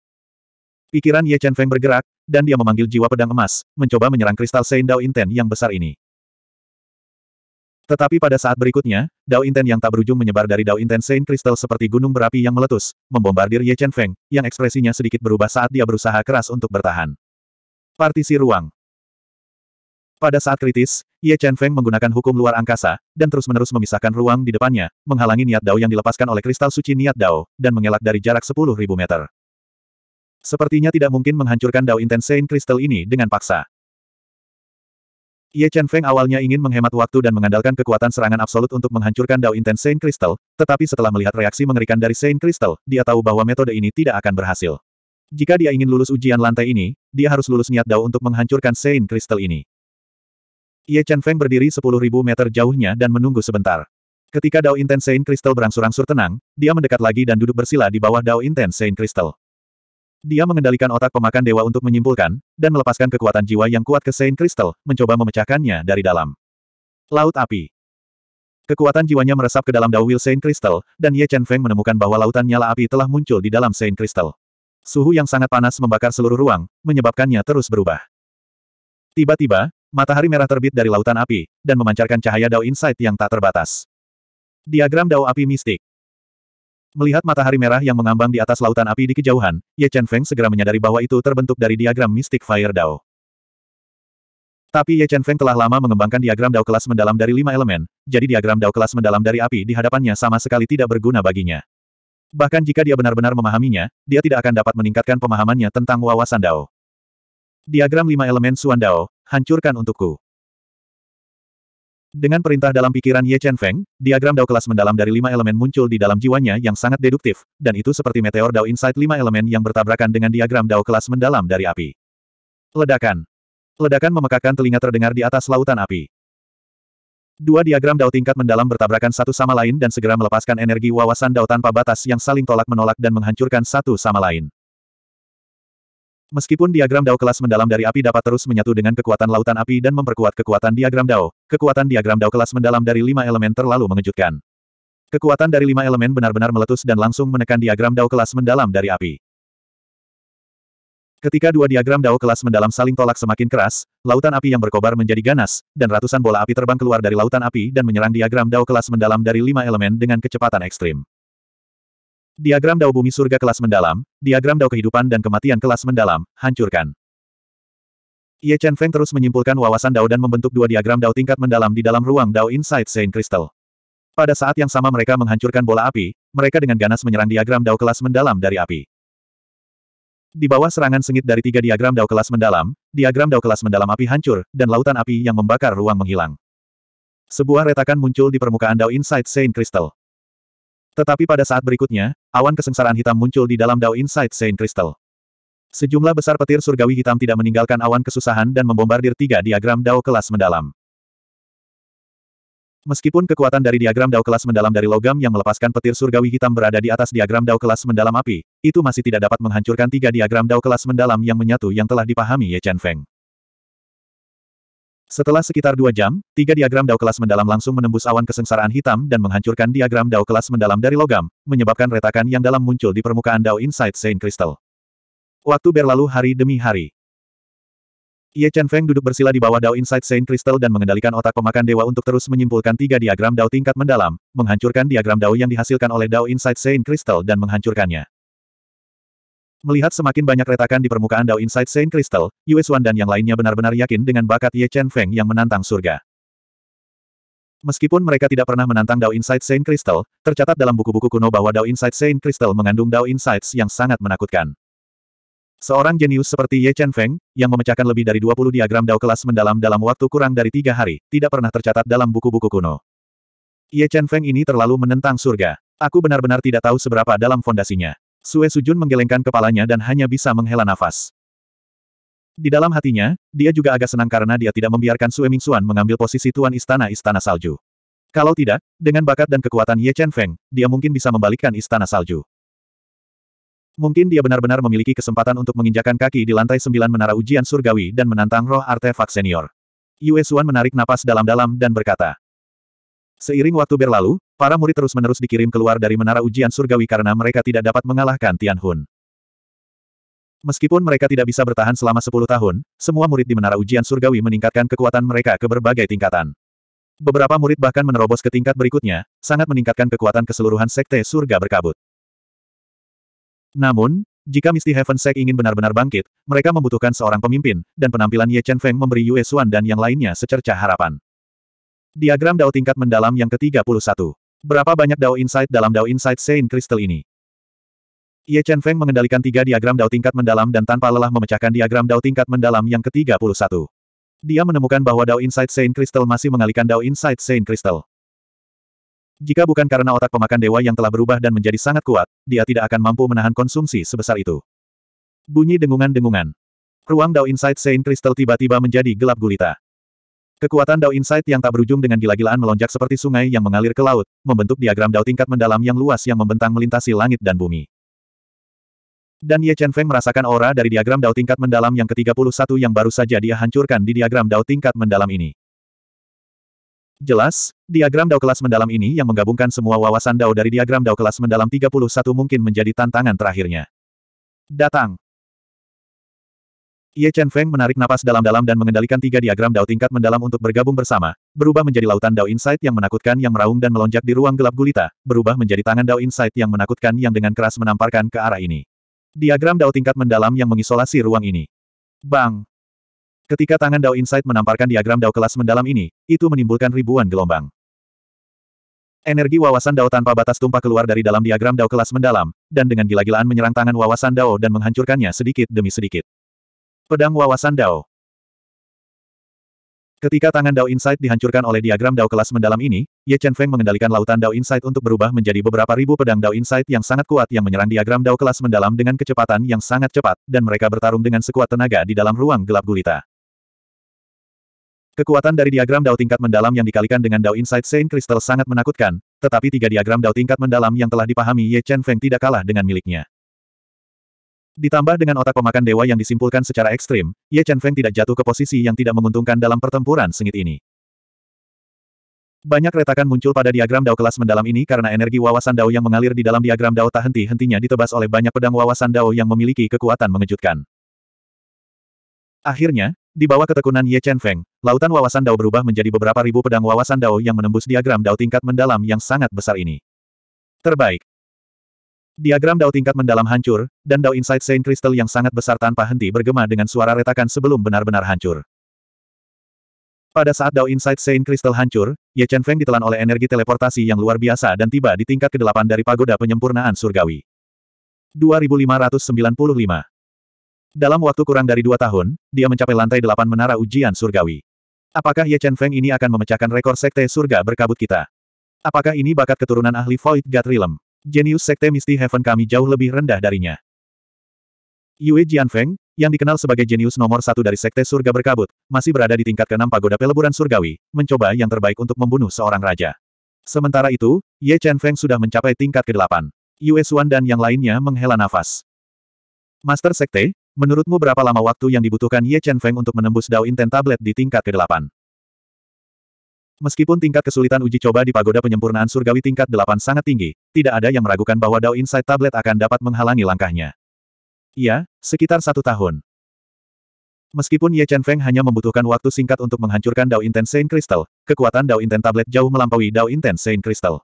Pikiran Ye Chen Feng bergerak, dan dia memanggil jiwa pedang emas, mencoba menyerang kristal Sein Dao Inten yang besar ini. Tetapi pada saat berikutnya, Dao Inten yang tak berujung menyebar dari Dao Inten Saint Crystal seperti gunung berapi yang meletus, membombardir Ye Chen Feng, yang ekspresinya sedikit berubah saat dia berusaha keras untuk bertahan. Partisi ruang. Pada saat kritis, Ye Chen Feng menggunakan hukum luar angkasa, dan terus-menerus memisahkan ruang di depannya, menghalangi niat Dao yang dilepaskan oleh kristal suci niat Dao, dan mengelak dari jarak 10.000 meter. Sepertinya tidak mungkin menghancurkan Dao Inten Saint Crystal ini dengan paksa. Ye Chen Feng awalnya ingin menghemat waktu dan mengandalkan kekuatan serangan absolut untuk menghancurkan Dao Intense Saint Crystal, tetapi setelah melihat reaksi mengerikan dari Saint Crystal, dia tahu bahwa metode ini tidak akan berhasil. Jika dia ingin lulus ujian lantai ini, dia harus lulus niat Dao untuk menghancurkan Saint Crystal ini. Ye Chen Feng berdiri 10.000 meter jauhnya dan menunggu sebentar. Ketika Dao Intense Saint Crystal berangsur-angsur tenang, dia mendekat lagi dan duduk bersila di bawah Dao Intense Saint Crystal. Dia mengendalikan otak pemakan dewa untuk menyimpulkan, dan melepaskan kekuatan jiwa yang kuat ke Saint Crystal, mencoba memecahkannya dari dalam. Laut api. Kekuatan jiwanya meresap ke dalam dawil Saint Crystal, dan Ye Chen Feng menemukan bahwa lautan nyala api telah muncul di dalam Saint Crystal. Suhu yang sangat panas membakar seluruh ruang, menyebabkannya terus berubah. Tiba-tiba, matahari merah terbit dari lautan api, dan memancarkan cahaya Dao Insight yang tak terbatas. Diagram Dao Api Mistik Melihat matahari merah yang mengambang di atas lautan api di kejauhan, Ye Chen Feng segera menyadari bahwa itu terbentuk dari diagram Mystic Fire Dao. Tapi Ye Chen Feng telah lama mengembangkan diagram Dao kelas mendalam dari lima elemen, jadi diagram Dao kelas mendalam dari api di hadapannya sama sekali tidak berguna baginya. Bahkan jika dia benar-benar memahaminya, dia tidak akan dapat meningkatkan pemahamannya tentang wawasan Dao. Diagram lima elemen Suan Dao, hancurkan untukku. Dengan perintah dalam pikiran Ye Chen Feng, diagram Dao kelas mendalam dari lima elemen muncul di dalam jiwanya yang sangat deduktif, dan itu seperti meteor Dao Inside lima elemen yang bertabrakan dengan diagram Dao kelas mendalam dari api. Ledakan. Ledakan memekakan telinga terdengar di atas lautan api. Dua diagram Dao tingkat mendalam bertabrakan satu sama lain dan segera melepaskan energi wawasan Dao tanpa batas yang saling tolak-menolak dan menghancurkan satu sama lain. Meskipun diagram Dao kelas mendalam dari api dapat terus menyatu dengan kekuatan lautan api dan memperkuat kekuatan diagram Dao, kekuatan diagram Dao kelas mendalam dari lima elemen terlalu mengejutkan. Kekuatan dari lima elemen benar-benar meletus dan langsung menekan diagram Dao kelas mendalam dari api. Ketika dua diagram Dao kelas mendalam saling tolak semakin keras, lautan api yang berkobar menjadi ganas, dan ratusan bola api terbang keluar dari lautan api dan menyerang diagram Dao kelas mendalam dari lima elemen dengan kecepatan ekstrim. Diagram Dao Bumi Surga Kelas Mendalam, Diagram Dao Kehidupan dan Kematian Kelas Mendalam, hancurkan. Ye Chen Feng terus menyimpulkan wawasan Dao dan membentuk dua diagram Dao tingkat mendalam di dalam ruang Dao Inside Saint Crystal. Pada saat yang sama mereka menghancurkan bola api, mereka dengan ganas menyerang diagram Dao kelas mendalam dari api. Di bawah serangan sengit dari tiga diagram Dao kelas mendalam, diagram Dao kelas mendalam api hancur, dan lautan api yang membakar ruang menghilang. Sebuah retakan muncul di permukaan Dao Inside Saint Crystal. Tetapi pada saat berikutnya, awan kesengsaraan hitam muncul di dalam Dao Inside Saint Crystal. Sejumlah besar petir surgawi hitam tidak meninggalkan awan kesusahan dan membombardir tiga diagram Dao kelas mendalam. Meskipun kekuatan dari diagram Dao kelas mendalam dari logam yang melepaskan petir surgawi hitam berada di atas diagram Dao kelas mendalam api, itu masih tidak dapat menghancurkan tiga diagram Dao kelas mendalam yang menyatu yang telah dipahami Ye Chen Feng. Setelah sekitar dua jam, tiga diagram Dao kelas mendalam langsung menembus awan kesengsaraan hitam dan menghancurkan diagram Dao kelas mendalam dari logam, menyebabkan retakan yang dalam muncul di permukaan Dao Inside Saint Crystal. Waktu berlalu hari demi hari. Ye Chen Feng duduk bersila di bawah Dao Inside Saint Crystal dan mengendalikan otak pemakan dewa untuk terus menyimpulkan tiga diagram Dao tingkat mendalam, menghancurkan diagram Dao yang dihasilkan oleh Dao Inside Saint Crystal dan menghancurkannya. Melihat semakin banyak retakan di permukaan Dao Inside Saint Crystal, Yue Xuan dan yang lainnya benar-benar yakin dengan bakat Ye Chen Feng yang menantang surga. Meskipun mereka tidak pernah menantang Dao Inside Saint Crystal, tercatat dalam buku-buku kuno bahwa Dao Inside Saint Crystal mengandung Dao Insights yang sangat menakutkan. Seorang jenius seperti Ye Chen Feng, yang memecahkan lebih dari 20 diagram Dao kelas mendalam dalam waktu kurang dari tiga hari, tidak pernah tercatat dalam buku-buku kuno. Ye Chen Feng ini terlalu menentang surga. Aku benar-benar tidak tahu seberapa dalam fondasinya. Sue Sujun menggelengkan kepalanya dan hanya bisa menghela nafas. Di dalam hatinya, dia juga agak senang karena dia tidak membiarkan Sue Mingxuan mengambil posisi tuan istana-istana salju. Kalau tidak, dengan bakat dan kekuatan Ye Chen Feng, dia mungkin bisa membalikkan istana salju. Mungkin dia benar-benar memiliki kesempatan untuk menginjakan kaki di lantai sembilan menara ujian surgawi dan menantang roh artefak senior. Yue Xuan menarik napas dalam-dalam dan berkata, Seiring waktu berlalu, para murid terus-menerus dikirim keluar dari menara ujian surgawi karena mereka tidak dapat mengalahkan Tian Hun. Meskipun mereka tidak bisa bertahan selama 10 tahun, semua murid di menara ujian surgawi meningkatkan kekuatan mereka ke berbagai tingkatan. Beberapa murid bahkan menerobos ke tingkat berikutnya, sangat meningkatkan kekuatan keseluruhan sekte surga berkabut. Namun, jika Misty Heaven Sect ingin benar-benar bangkit, mereka membutuhkan seorang pemimpin, dan penampilan Ye Chen Feng memberi Yue Xuan dan yang lainnya secerca harapan. Diagram Dao tingkat mendalam yang ke-31. Berapa banyak Dao Insight dalam Dao Insight Saint Crystal ini? Ye Chen Feng mengendalikan tiga diagram Dao tingkat mendalam dan tanpa lelah memecahkan diagram Dao tingkat mendalam yang ke-31. Dia menemukan bahwa Dao Insight Saint Crystal masih mengalihkan Dao Insight Saint Crystal. Jika bukan karena otak pemakan dewa yang telah berubah dan menjadi sangat kuat, dia tidak akan mampu menahan konsumsi sebesar itu. Bunyi dengungan-dengungan. Ruang Dao Insight Saint Crystal tiba-tiba menjadi gelap gulita. Kekuatan Dao Insight yang tak berujung dengan gila-gilaan melonjak seperti sungai yang mengalir ke laut, membentuk diagram Dao tingkat mendalam yang luas yang membentang melintasi langit dan bumi. Dan Ye Chen Feng merasakan aura dari diagram Dao tingkat mendalam yang ke-31 yang baru saja dia hancurkan di diagram Dao tingkat mendalam ini. Jelas, diagram Dao kelas mendalam ini yang menggabungkan semua wawasan Dao dari diagram Dao kelas mendalam 31 mungkin menjadi tantangan terakhirnya. Datang. Ye Chen Feng menarik napas dalam-dalam dan mengendalikan tiga diagram Dao tingkat mendalam untuk bergabung bersama, berubah menjadi lautan Dao Insight yang menakutkan yang meraung dan melonjak di ruang gelap gulita, berubah menjadi tangan Dao Insight yang menakutkan yang dengan keras menamparkan ke arah ini. Diagram Dao tingkat mendalam yang mengisolasi ruang ini. Bang! Ketika tangan Dao Insight menamparkan diagram Dao kelas mendalam ini, itu menimbulkan ribuan gelombang. Energi wawasan Dao tanpa batas tumpah keluar dari dalam diagram Dao kelas mendalam, dan dengan gila-gilaan menyerang tangan wawasan Dao dan menghancurkannya sedikit demi sedikit. Pedang Wawasan Dao Ketika tangan Dao Insight dihancurkan oleh diagram Dao kelas mendalam ini, Ye Chen Feng mengendalikan lautan Dao Insight untuk berubah menjadi beberapa ribu pedang Dao Insight yang sangat kuat yang menyerang diagram Dao kelas mendalam dengan kecepatan yang sangat cepat, dan mereka bertarung dengan sekuat tenaga di dalam ruang gelap gulita. Kekuatan dari diagram Dao tingkat mendalam yang dikalikan dengan Dao Insight Saint Crystal sangat menakutkan, tetapi tiga diagram Dao tingkat mendalam yang telah dipahami Ye Chen Feng tidak kalah dengan miliknya. Ditambah dengan otak pemakan dewa yang disimpulkan secara ekstrim, Ye Chen Feng tidak jatuh ke posisi yang tidak menguntungkan dalam pertempuran sengit ini. Banyak retakan muncul pada diagram Dao kelas mendalam ini karena energi wawasan Dao yang mengalir di dalam diagram Dao tak henti-hentinya ditebas oleh banyak pedang wawasan Dao yang memiliki kekuatan mengejutkan. Akhirnya, di bawah ketekunan Ye Chen Feng, lautan wawasan Dao berubah menjadi beberapa ribu pedang wawasan Dao yang menembus diagram Dao tingkat mendalam yang sangat besar ini. Terbaik. Diagram Dao tingkat mendalam hancur, dan Dao Insight Saint Crystal yang sangat besar tanpa henti bergema dengan suara retakan sebelum benar-benar hancur. Pada saat Dao Insight Saint Crystal hancur, Ye Chen Feng ditelan oleh energi teleportasi yang luar biasa dan tiba di tingkat ke-8 dari Pagoda Penyempurnaan Surgawi. 2595 Dalam waktu kurang dari dua tahun, dia mencapai lantai 8 Menara Ujian Surgawi. Apakah Ye Chen Feng ini akan memecahkan rekor Sekte Surga Berkabut kita? Apakah ini bakat keturunan ahli Void God Realm? Jenius Sekte Misty Heaven kami jauh lebih rendah darinya. Yue Jianfeng, yang dikenal sebagai jenius nomor satu dari Sekte Surga Berkabut, masih berada di tingkat keenam pagoda peleburan surgawi, mencoba yang terbaik untuk membunuh seorang raja. Sementara itu, Ye Chen sudah mencapai tingkat ke-8. Yue Xuan dan yang lainnya menghela nafas. Master Sekte, menurutmu berapa lama waktu yang dibutuhkan Ye Chen untuk menembus Dao Inten Tablet di tingkat ke-8? Meskipun tingkat kesulitan uji coba di pagoda penyempurnaan surgawi tingkat 8 sangat tinggi, tidak ada yang meragukan bahwa Dao Insight Tablet akan dapat menghalangi langkahnya. Ya, sekitar satu tahun. Meskipun Ye Chen Feng hanya membutuhkan waktu singkat untuk menghancurkan Dao Intense Saint Crystal, kekuatan Dao Intense Tablet jauh melampaui Dao Intense Saint Crystal.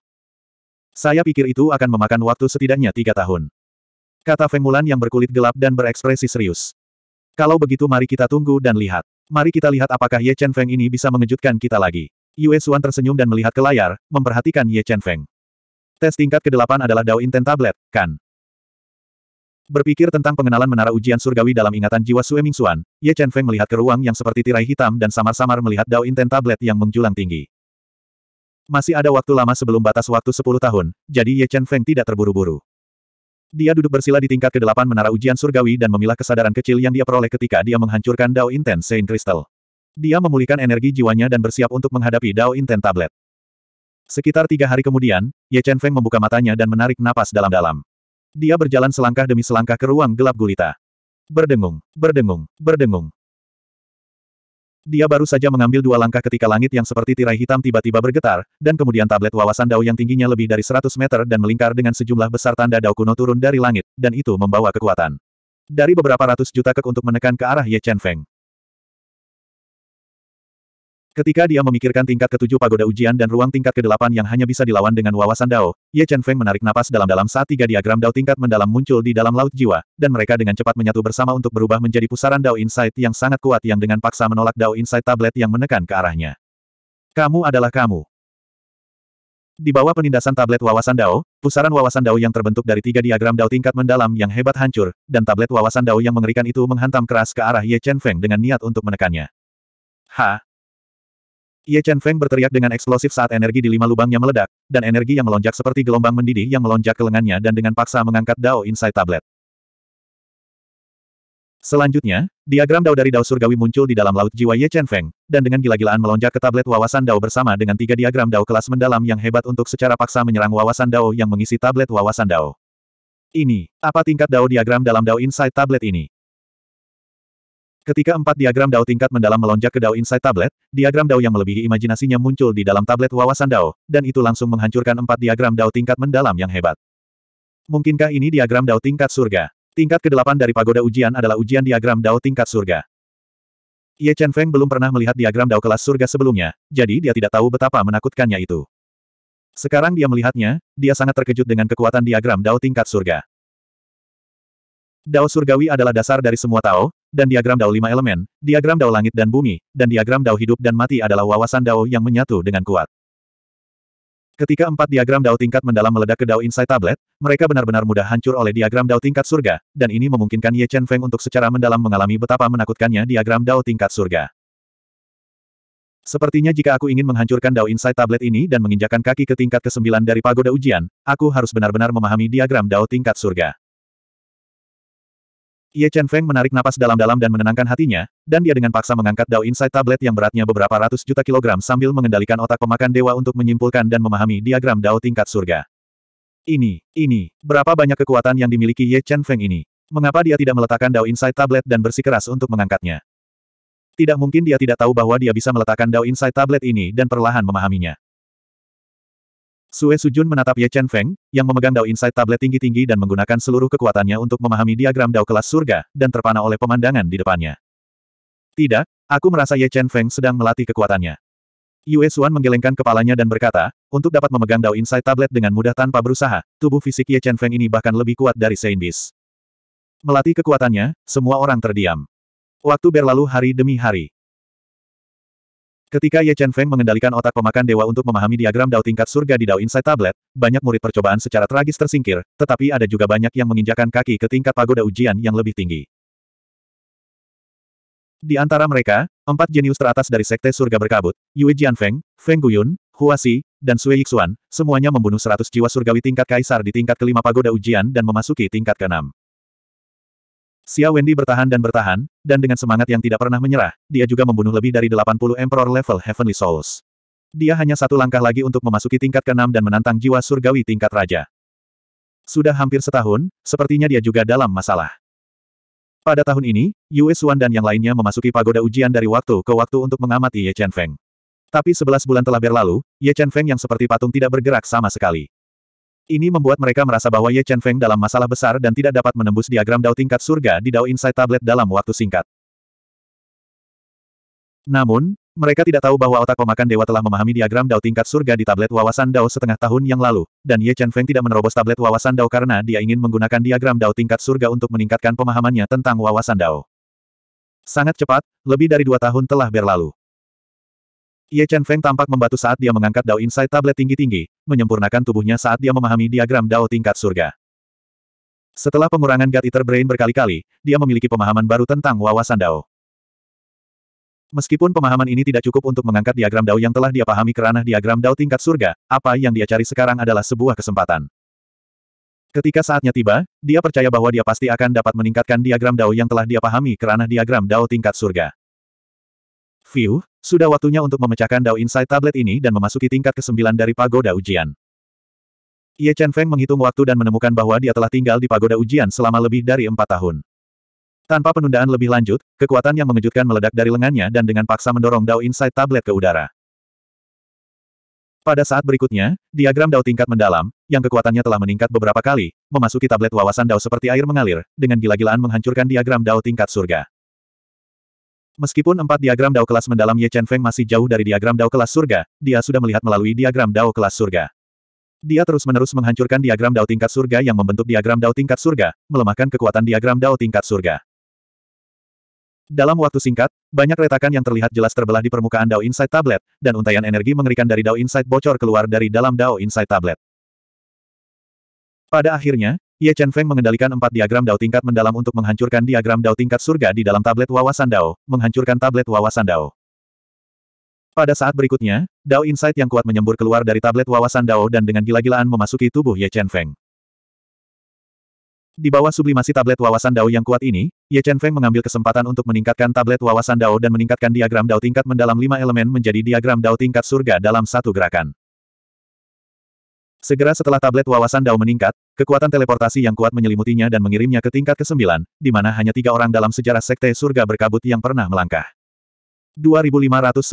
Saya pikir itu akan memakan waktu setidaknya tiga tahun. Kata Feng Mulan yang berkulit gelap dan berekspresi serius. Kalau begitu mari kita tunggu dan lihat. Mari kita lihat apakah Ye Chen Feng ini bisa mengejutkan kita lagi. Yue Xuan tersenyum dan melihat ke layar, memperhatikan Ye Chen Feng. Tes tingkat ke-8 adalah Dao Inten Tablet, kan? Berpikir tentang pengenalan menara ujian surgawi dalam ingatan jiwa Sue Ming Xuan, Ye Chen Feng melihat ke ruang yang seperti tirai hitam dan samar-samar melihat Dao Inten Tablet yang menjulang tinggi. Masih ada waktu lama sebelum batas waktu 10 tahun, jadi Ye Chen Feng tidak terburu-buru. Dia duduk bersila di tingkat ke-8 menara ujian surgawi dan memilah kesadaran kecil yang dia peroleh ketika dia menghancurkan Dao Inten Saint Crystal. Dia memulihkan energi jiwanya dan bersiap untuk menghadapi Dao Inten Tablet. Sekitar tiga hari kemudian, Ye Chen Feng membuka matanya dan menarik napas dalam-dalam. Dia berjalan selangkah demi selangkah ke ruang gelap gulita. Berdengung, berdengung, berdengung. Dia baru saja mengambil dua langkah ketika langit yang seperti tirai hitam tiba-tiba bergetar, dan kemudian tablet wawasan Dao yang tingginya lebih dari 100 meter dan melingkar dengan sejumlah besar tanda Dao kuno turun dari langit, dan itu membawa kekuatan. Dari beberapa ratus juta kek untuk menekan ke arah Ye Chen Feng. Ketika dia memikirkan tingkat ketujuh pagoda ujian dan ruang tingkat kedelapan yang hanya bisa dilawan dengan wawasan Dao, Ye Chen Feng menarik napas dalam-dalam saat tiga diagram Dao tingkat mendalam muncul di dalam laut jiwa, dan mereka dengan cepat menyatu bersama untuk berubah menjadi pusaran Dao Insight yang sangat kuat yang dengan paksa menolak Dao Insight tablet yang menekan ke arahnya. Kamu adalah kamu. Di bawah penindasan tablet wawasan Dao, pusaran wawasan Dao yang terbentuk dari tiga diagram Dao tingkat mendalam yang hebat hancur, dan tablet wawasan Dao yang mengerikan itu menghantam keras ke arah Ye Chen Feng dengan niat untuk menekannya. Ha, Ye Chen Feng berteriak dengan eksplosif saat energi di lima lubangnya meledak, dan energi yang melonjak seperti gelombang mendidih yang melonjak ke lengannya dan dengan paksa mengangkat Dao Inside Tablet. Selanjutnya, diagram Dao dari Dao Surgawi muncul di dalam laut jiwa Ye Chen Feng, dan dengan gila-gilaan melonjak ke tablet wawasan Dao bersama dengan tiga diagram Dao kelas mendalam yang hebat untuk secara paksa menyerang wawasan Dao yang mengisi tablet wawasan Dao. Ini, apa tingkat Dao diagram dalam Dao Inside Tablet ini? Ketika empat diagram DAO tingkat mendalam melonjak ke DAO Insight Tablet, diagram DAO yang melebihi imajinasinya muncul di dalam tablet wawasan DAO, dan itu langsung menghancurkan empat diagram DAO tingkat mendalam yang hebat. Mungkinkah ini diagram DAO tingkat surga? Tingkat ke-8 dari pagoda ujian adalah ujian diagram DAO tingkat surga. Ye Chen Feng belum pernah melihat diagram DAO kelas surga sebelumnya, jadi dia tidak tahu betapa menakutkannya itu. Sekarang dia melihatnya, dia sangat terkejut dengan kekuatan diagram DAO tingkat surga. Dao surgawi adalah dasar dari semua Tao, dan diagram Dao lima elemen, diagram Dao langit dan bumi, dan diagram Dao hidup dan mati adalah wawasan Dao yang menyatu dengan kuat. Ketika empat diagram Dao tingkat mendalam meledak ke Dao Inside Tablet, mereka benar-benar mudah hancur oleh diagram Dao tingkat surga, dan ini memungkinkan Ye Chen Feng untuk secara mendalam mengalami betapa menakutkannya diagram Dao tingkat surga. Sepertinya jika aku ingin menghancurkan Dao Inside Tablet ini dan menginjakan kaki ke tingkat ke-9 dari pagoda ujian, aku harus benar-benar memahami diagram Dao tingkat surga. Ye Chen Feng menarik napas dalam-dalam dan menenangkan hatinya, dan dia dengan paksa mengangkat Dao Inside Tablet yang beratnya beberapa ratus juta kilogram sambil mengendalikan otak pemakan dewa untuk menyimpulkan dan memahami diagram Dao tingkat surga. Ini, ini, berapa banyak kekuatan yang dimiliki Ye Chen Feng ini? Mengapa dia tidak meletakkan Dao Inside Tablet dan bersikeras untuk mengangkatnya? Tidak mungkin dia tidak tahu bahwa dia bisa meletakkan Dao Inside Tablet ini dan perlahan memahaminya. Sue Sujun menatap Ye Chen Feng, yang memegang Dao Insight tablet tinggi-tinggi dan menggunakan seluruh kekuatannya untuk memahami diagram Dao kelas surga, dan terpana oleh pemandangan di depannya. Tidak, aku merasa Ye Chen Feng sedang melatih kekuatannya. Yue Xuan menggelengkan kepalanya dan berkata, untuk dapat memegang Dao Insight tablet dengan mudah tanpa berusaha, tubuh fisik Ye Chen Feng ini bahkan lebih kuat dari Saint Beast. Melatih kekuatannya, semua orang terdiam. Waktu berlalu hari demi hari. Ketika Ye Chen Feng mengendalikan otak pemakan dewa untuk memahami diagram Dao tingkat surga di Dao Insight Tablet, banyak murid percobaan secara tragis tersingkir, tetapi ada juga banyak yang menginjakan kaki ke tingkat pagoda ujian yang lebih tinggi. Di antara mereka, empat jenius teratas dari Sekte Surga Berkabut, Yue Jianfeng, Feng Guyun, Hua Xi, dan Sui Yixuan, semuanya membunuh 100 jiwa surgawi tingkat kaisar di tingkat kelima pagoda ujian dan memasuki tingkat keenam. Xia Wendy bertahan dan bertahan, dan dengan semangat yang tidak pernah menyerah, dia juga membunuh lebih dari 80 Emperor level Heavenly Souls. Dia hanya satu langkah lagi untuk memasuki tingkat ke-6 dan menantang jiwa surgawi tingkat raja. Sudah hampir setahun, sepertinya dia juga dalam masalah. Pada tahun ini, Yue Xuan dan yang lainnya memasuki pagoda ujian dari waktu ke waktu untuk mengamati Ye Chen Feng. Tapi sebelas bulan telah berlalu, Ye Chen Feng yang seperti patung tidak bergerak sama sekali. Ini membuat mereka merasa bahwa Ye Chen Feng dalam masalah besar dan tidak dapat menembus diagram Dao tingkat surga di Dao Insight Tablet dalam waktu singkat. Namun, mereka tidak tahu bahwa otak pemakan dewa telah memahami diagram Dao tingkat surga di tablet wawasan Dao setengah tahun yang lalu, dan Ye Chen Feng tidak menerobos tablet wawasan Dao karena dia ingin menggunakan diagram Dao tingkat surga untuk meningkatkan pemahamannya tentang wawasan Dao. Sangat cepat, lebih dari dua tahun telah berlalu. Ye Chen Feng tampak membatu saat dia mengangkat Dao Insight tablet tinggi-tinggi, menyempurnakan tubuhnya saat dia memahami diagram Dao tingkat surga. Setelah pengurangan God Eater Brain berkali-kali, dia memiliki pemahaman baru tentang wawasan Dao. Meskipun pemahaman ini tidak cukup untuk mengangkat diagram Dao yang telah dia pahami kerana diagram Dao tingkat surga, apa yang dia cari sekarang adalah sebuah kesempatan. Ketika saatnya tiba, dia percaya bahwa dia pasti akan dapat meningkatkan diagram Dao yang telah dia pahami kerana diagram Dao tingkat surga. View, sudah waktunya untuk memecahkan Dao Insight tablet ini dan memasuki tingkat ke-9 dari pagoda ujian. Ye Chen Feng menghitung waktu dan menemukan bahwa dia telah tinggal di pagoda ujian selama lebih dari empat tahun. Tanpa penundaan lebih lanjut, kekuatan yang mengejutkan meledak dari lengannya dan dengan paksa mendorong Dao Insight tablet ke udara. Pada saat berikutnya, diagram Dao tingkat mendalam, yang kekuatannya telah meningkat beberapa kali, memasuki tablet wawasan Dao seperti air mengalir, dengan gila-gilaan menghancurkan diagram Dao tingkat surga. Meskipun empat diagram Dao kelas mendalam Ye Chen Feng masih jauh dari diagram Dao kelas surga, dia sudah melihat melalui diagram Dao kelas surga. Dia terus-menerus menghancurkan diagram Dao tingkat surga yang membentuk diagram Dao tingkat surga, melemahkan kekuatan diagram Dao tingkat surga. Dalam waktu singkat, banyak retakan yang terlihat jelas terbelah di permukaan Dao Insight Tablet, dan untaian energi mengerikan dari Dao Insight bocor keluar dari dalam Dao Insight Tablet. Pada akhirnya, Ye Chen Feng mengendalikan empat diagram Dao tingkat mendalam untuk menghancurkan diagram Dao tingkat surga di dalam tablet wawasan Dao, menghancurkan tablet wawasan Dao. Pada saat berikutnya, Dao Insight yang kuat menyembur keluar dari tablet wawasan Dao dan dengan gila-gilaan memasuki tubuh Ye Chen Feng. Di bawah sublimasi tablet wawasan Dao yang kuat ini, Ye Chen Feng mengambil kesempatan untuk meningkatkan tablet wawasan Dao dan meningkatkan diagram Dao tingkat mendalam lima elemen menjadi diagram Dao tingkat surga dalam satu gerakan. Segera setelah tablet wawasan Dao meningkat, kekuatan teleportasi yang kuat menyelimutinya dan mengirimnya ke tingkat ke-9, di mana hanya tiga orang dalam sejarah Sekte Surga Berkabut yang pernah melangkah. 2596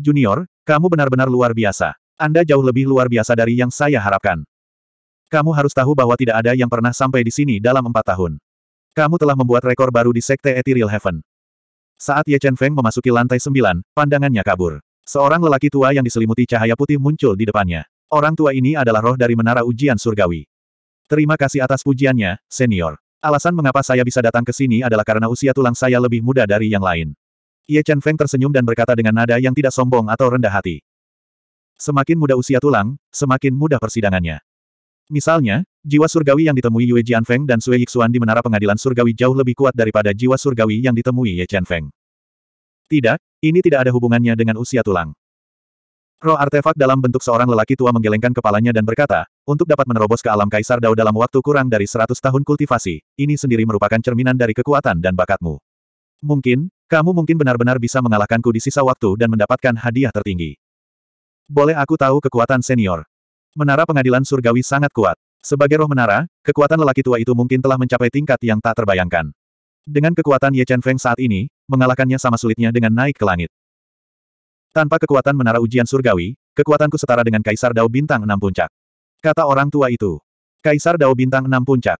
Junior, kamu benar-benar luar biasa. Anda jauh lebih luar biasa dari yang saya harapkan. Kamu harus tahu bahwa tidak ada yang pernah sampai di sini dalam empat tahun. Kamu telah membuat rekor baru di Sekte Ethereal Heaven. Saat Ye Chen Feng memasuki lantai sembilan, pandangannya kabur. Seorang lelaki tua yang diselimuti cahaya putih muncul di depannya. Orang tua ini adalah roh dari menara ujian surgawi. Terima kasih atas pujiannya, senior. Alasan mengapa saya bisa datang ke sini adalah karena usia tulang saya lebih muda dari yang lain. Ye Chen Feng tersenyum dan berkata dengan nada yang tidak sombong atau rendah hati. Semakin muda usia tulang, semakin mudah persidangannya. Misalnya, jiwa surgawi yang ditemui Yue Jian Feng dan Sue Yixuan di Menara Pengadilan Surgawi jauh lebih kuat daripada jiwa surgawi yang ditemui Ye Chen Feng. Tidak, ini tidak ada hubungannya dengan usia tulang. Roh artefak dalam bentuk seorang lelaki tua menggelengkan kepalanya dan berkata, untuk dapat menerobos ke alam kaisar Dao dalam waktu kurang dari 100 tahun kultivasi, ini sendiri merupakan cerminan dari kekuatan dan bakatmu. Mungkin, kamu mungkin benar-benar bisa mengalahkanku di sisa waktu dan mendapatkan hadiah tertinggi. Boleh aku tahu kekuatan senior? Menara pengadilan surgawi sangat kuat. Sebagai roh menara, kekuatan lelaki tua itu mungkin telah mencapai tingkat yang tak terbayangkan. Dengan kekuatan Ye Chen Feng saat ini, mengalahkannya sama sulitnya dengan naik ke langit. Tanpa kekuatan menara ujian surgawi, kekuatanku setara dengan Kaisar Dao Bintang Enam Puncak. Kata orang tua itu. Kaisar Dao Bintang Enam Puncak.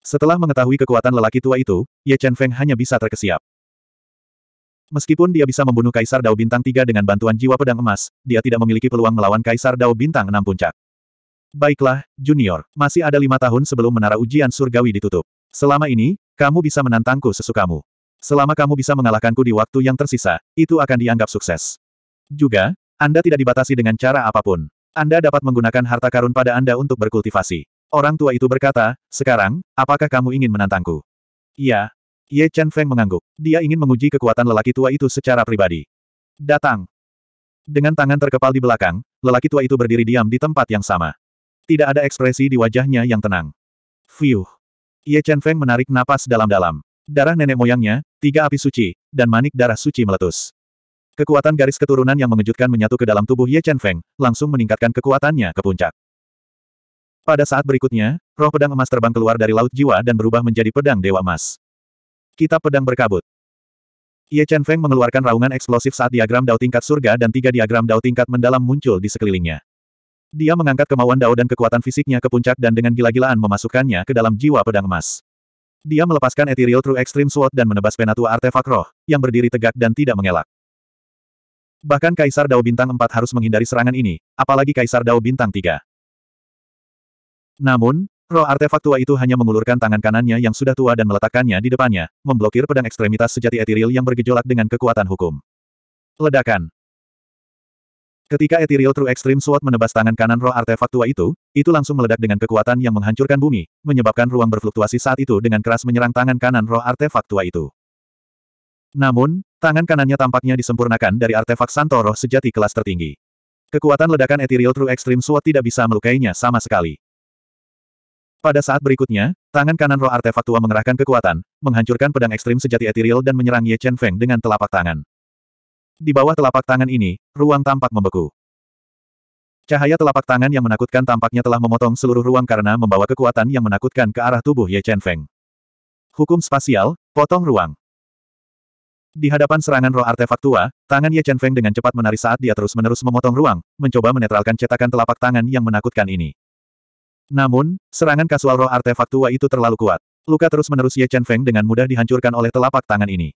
Setelah mengetahui kekuatan lelaki tua itu, Ye Chen Feng hanya bisa terkesiap. Meskipun dia bisa membunuh Kaisar Dao Bintang Tiga dengan bantuan jiwa pedang emas, dia tidak memiliki peluang melawan Kaisar Dao Bintang Enam Puncak. Baiklah, Junior, masih ada lima tahun sebelum menara ujian surgawi ditutup. Selama ini, kamu bisa menantangku sesukamu. Selama kamu bisa mengalahkanku di waktu yang tersisa, itu akan dianggap sukses. Juga, Anda tidak dibatasi dengan cara apapun. Anda dapat menggunakan harta karun pada Anda untuk berkultivasi. Orang tua itu berkata, sekarang, apakah kamu ingin menantangku? Iya. Ye Chen Feng mengangguk. Dia ingin menguji kekuatan lelaki tua itu secara pribadi. Datang. Dengan tangan terkepal di belakang, lelaki tua itu berdiri diam di tempat yang sama. Tidak ada ekspresi di wajahnya yang tenang. Fiuh. Ye Chen Feng menarik napas dalam-dalam. Darah nenek moyangnya, tiga api suci, dan manik darah suci meletus. Kekuatan garis keturunan yang mengejutkan menyatu ke dalam tubuh Ye Chen Feng, langsung meningkatkan kekuatannya ke puncak. Pada saat berikutnya, roh pedang emas terbang keluar dari laut jiwa dan berubah menjadi pedang dewa emas. Kitab pedang berkabut. Ye Chen Feng mengeluarkan raungan eksplosif saat diagram dao tingkat surga dan tiga diagram dao tingkat mendalam muncul di sekelilingnya. Dia mengangkat kemauan dao dan kekuatan fisiknya ke puncak dan dengan gila-gilaan memasukkannya ke dalam jiwa pedang emas. Dia melepaskan Ethereal True Extreme Sword dan menebas penatua artefak roh, yang berdiri tegak dan tidak mengelak. Bahkan Kaisar Dao Bintang 4 harus menghindari serangan ini, apalagi Kaisar Dao Bintang 3. Namun, roh artefak tua itu hanya mengulurkan tangan kanannya yang sudah tua dan meletakkannya di depannya, memblokir pedang ekstremitas sejati etiril yang bergejolak dengan kekuatan hukum. Ledakan. Ketika Ethereal True Extreme Sword menebas tangan kanan roh artefak tua itu, itu langsung meledak dengan kekuatan yang menghancurkan bumi, menyebabkan ruang berfluktuasi saat itu dengan keras menyerang tangan kanan roh artefak tua itu. Namun, Tangan kanannya tampaknya disempurnakan dari artefak Santoro sejati kelas tertinggi. Kekuatan ledakan Ethereal True Extreme Sword tidak bisa melukainya sama sekali. Pada saat berikutnya, tangan kanan roh artefak tua mengerahkan kekuatan, menghancurkan pedang ekstrim sejati Ethereal dan menyerang Ye Chen Feng dengan telapak tangan. Di bawah telapak tangan ini, ruang tampak membeku. Cahaya telapak tangan yang menakutkan tampaknya telah memotong seluruh ruang karena membawa kekuatan yang menakutkan ke arah tubuh Ye Chen Feng. Hukum spasial, potong ruang. Di hadapan serangan roh artefak tua, tangan Ye Chen Feng dengan cepat menari saat dia terus-menerus memotong ruang, mencoba menetralkan cetakan telapak tangan yang menakutkan ini. Namun, serangan kasual roh artefak tua itu terlalu kuat. Luka terus-menerus Ye Chen Feng dengan mudah dihancurkan oleh telapak tangan ini.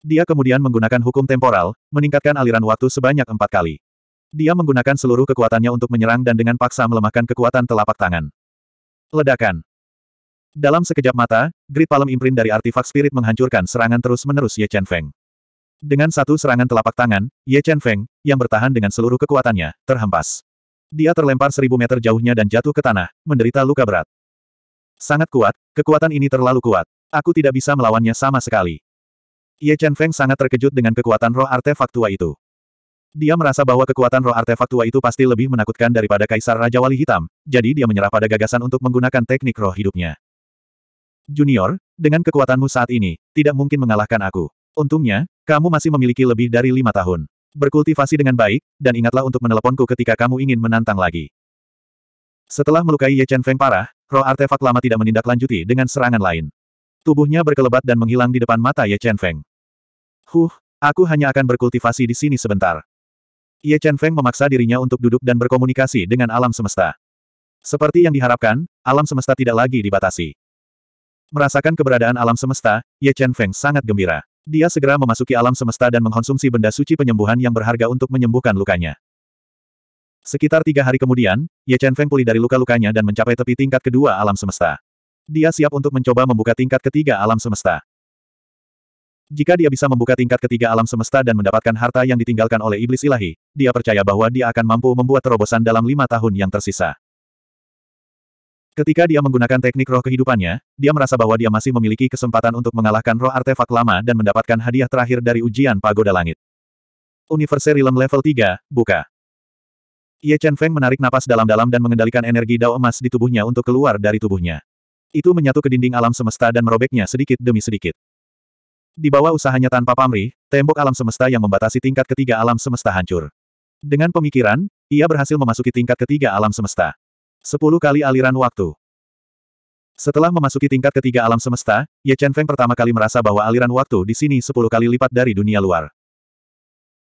Dia kemudian menggunakan hukum temporal, meningkatkan aliran waktu sebanyak empat kali. Dia menggunakan seluruh kekuatannya untuk menyerang dan dengan paksa melemahkan kekuatan telapak tangan. Ledakan. Dalam sekejap mata, grid palem imprint dari artefak spirit menghancurkan serangan terus-menerus Ye Chen Feng. Dengan satu serangan telapak tangan, Ye Chen Feng, yang bertahan dengan seluruh kekuatannya, terhempas. Dia terlempar seribu meter jauhnya dan jatuh ke tanah, menderita luka berat. Sangat kuat, kekuatan ini terlalu kuat. Aku tidak bisa melawannya sama sekali. Ye Chen Feng sangat terkejut dengan kekuatan roh artefak tua itu. Dia merasa bahwa kekuatan roh artefak tua itu pasti lebih menakutkan daripada Kaisar Raja Wali Hitam, jadi dia menyerah pada gagasan untuk menggunakan teknik roh hidupnya. Junior, dengan kekuatanmu saat ini, tidak mungkin mengalahkan aku. Untungnya, kamu masih memiliki lebih dari lima tahun. Berkultivasi dengan baik, dan ingatlah untuk meneleponku ketika kamu ingin menantang lagi. Setelah melukai Ye Chen Feng parah, roh artefak lama tidak menindaklanjuti dengan serangan lain. Tubuhnya berkelebat dan menghilang di depan mata Ye Chen Feng. Huh, aku hanya akan berkultivasi di sini sebentar. Ye Chen Feng memaksa dirinya untuk duduk dan berkomunikasi dengan alam semesta. Seperti yang diharapkan, alam semesta tidak lagi dibatasi. Merasakan keberadaan alam semesta, Ye Chen Feng sangat gembira. Dia segera memasuki alam semesta dan mengkonsumsi benda suci penyembuhan yang berharga untuk menyembuhkan lukanya. Sekitar tiga hari kemudian, Ye Chen Feng pulih dari luka-lukanya dan mencapai tepi tingkat kedua alam semesta. Dia siap untuk mencoba membuka tingkat ketiga alam semesta. Jika dia bisa membuka tingkat ketiga alam semesta dan mendapatkan harta yang ditinggalkan oleh iblis ilahi, dia percaya bahwa dia akan mampu membuat terobosan dalam lima tahun yang tersisa. Ketika dia menggunakan teknik roh kehidupannya, dia merasa bahwa dia masih memiliki kesempatan untuk mengalahkan roh artefak lama dan mendapatkan hadiah terakhir dari ujian pagoda langit. Realm level 3, buka. Ye Chen Feng menarik napas dalam-dalam dan mengendalikan energi dao emas di tubuhnya untuk keluar dari tubuhnya. Itu menyatu ke dinding alam semesta dan merobeknya sedikit demi sedikit. Di bawah usahanya tanpa pamrih, tembok alam semesta yang membatasi tingkat ketiga alam semesta hancur. Dengan pemikiran, ia berhasil memasuki tingkat ketiga alam semesta. Sepuluh kali aliran waktu. Setelah memasuki tingkat ketiga alam semesta, Ye Chen Feng pertama kali merasa bahwa aliran waktu di sini sepuluh kali lipat dari dunia luar.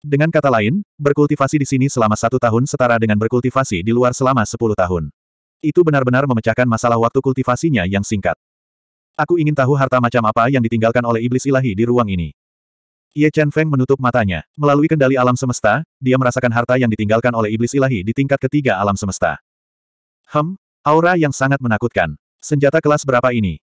Dengan kata lain, berkultivasi di sini selama satu tahun setara dengan berkultivasi di luar selama sepuluh tahun. Itu benar-benar memecahkan masalah waktu kultivasinya yang singkat. Aku ingin tahu harta macam apa yang ditinggalkan oleh iblis ilahi di ruang ini. Ye Chen Feng menutup matanya. Melalui kendali alam semesta, dia merasakan harta yang ditinggalkan oleh iblis ilahi di tingkat ketiga alam semesta. Hem, aura yang sangat menakutkan. Senjata kelas berapa ini?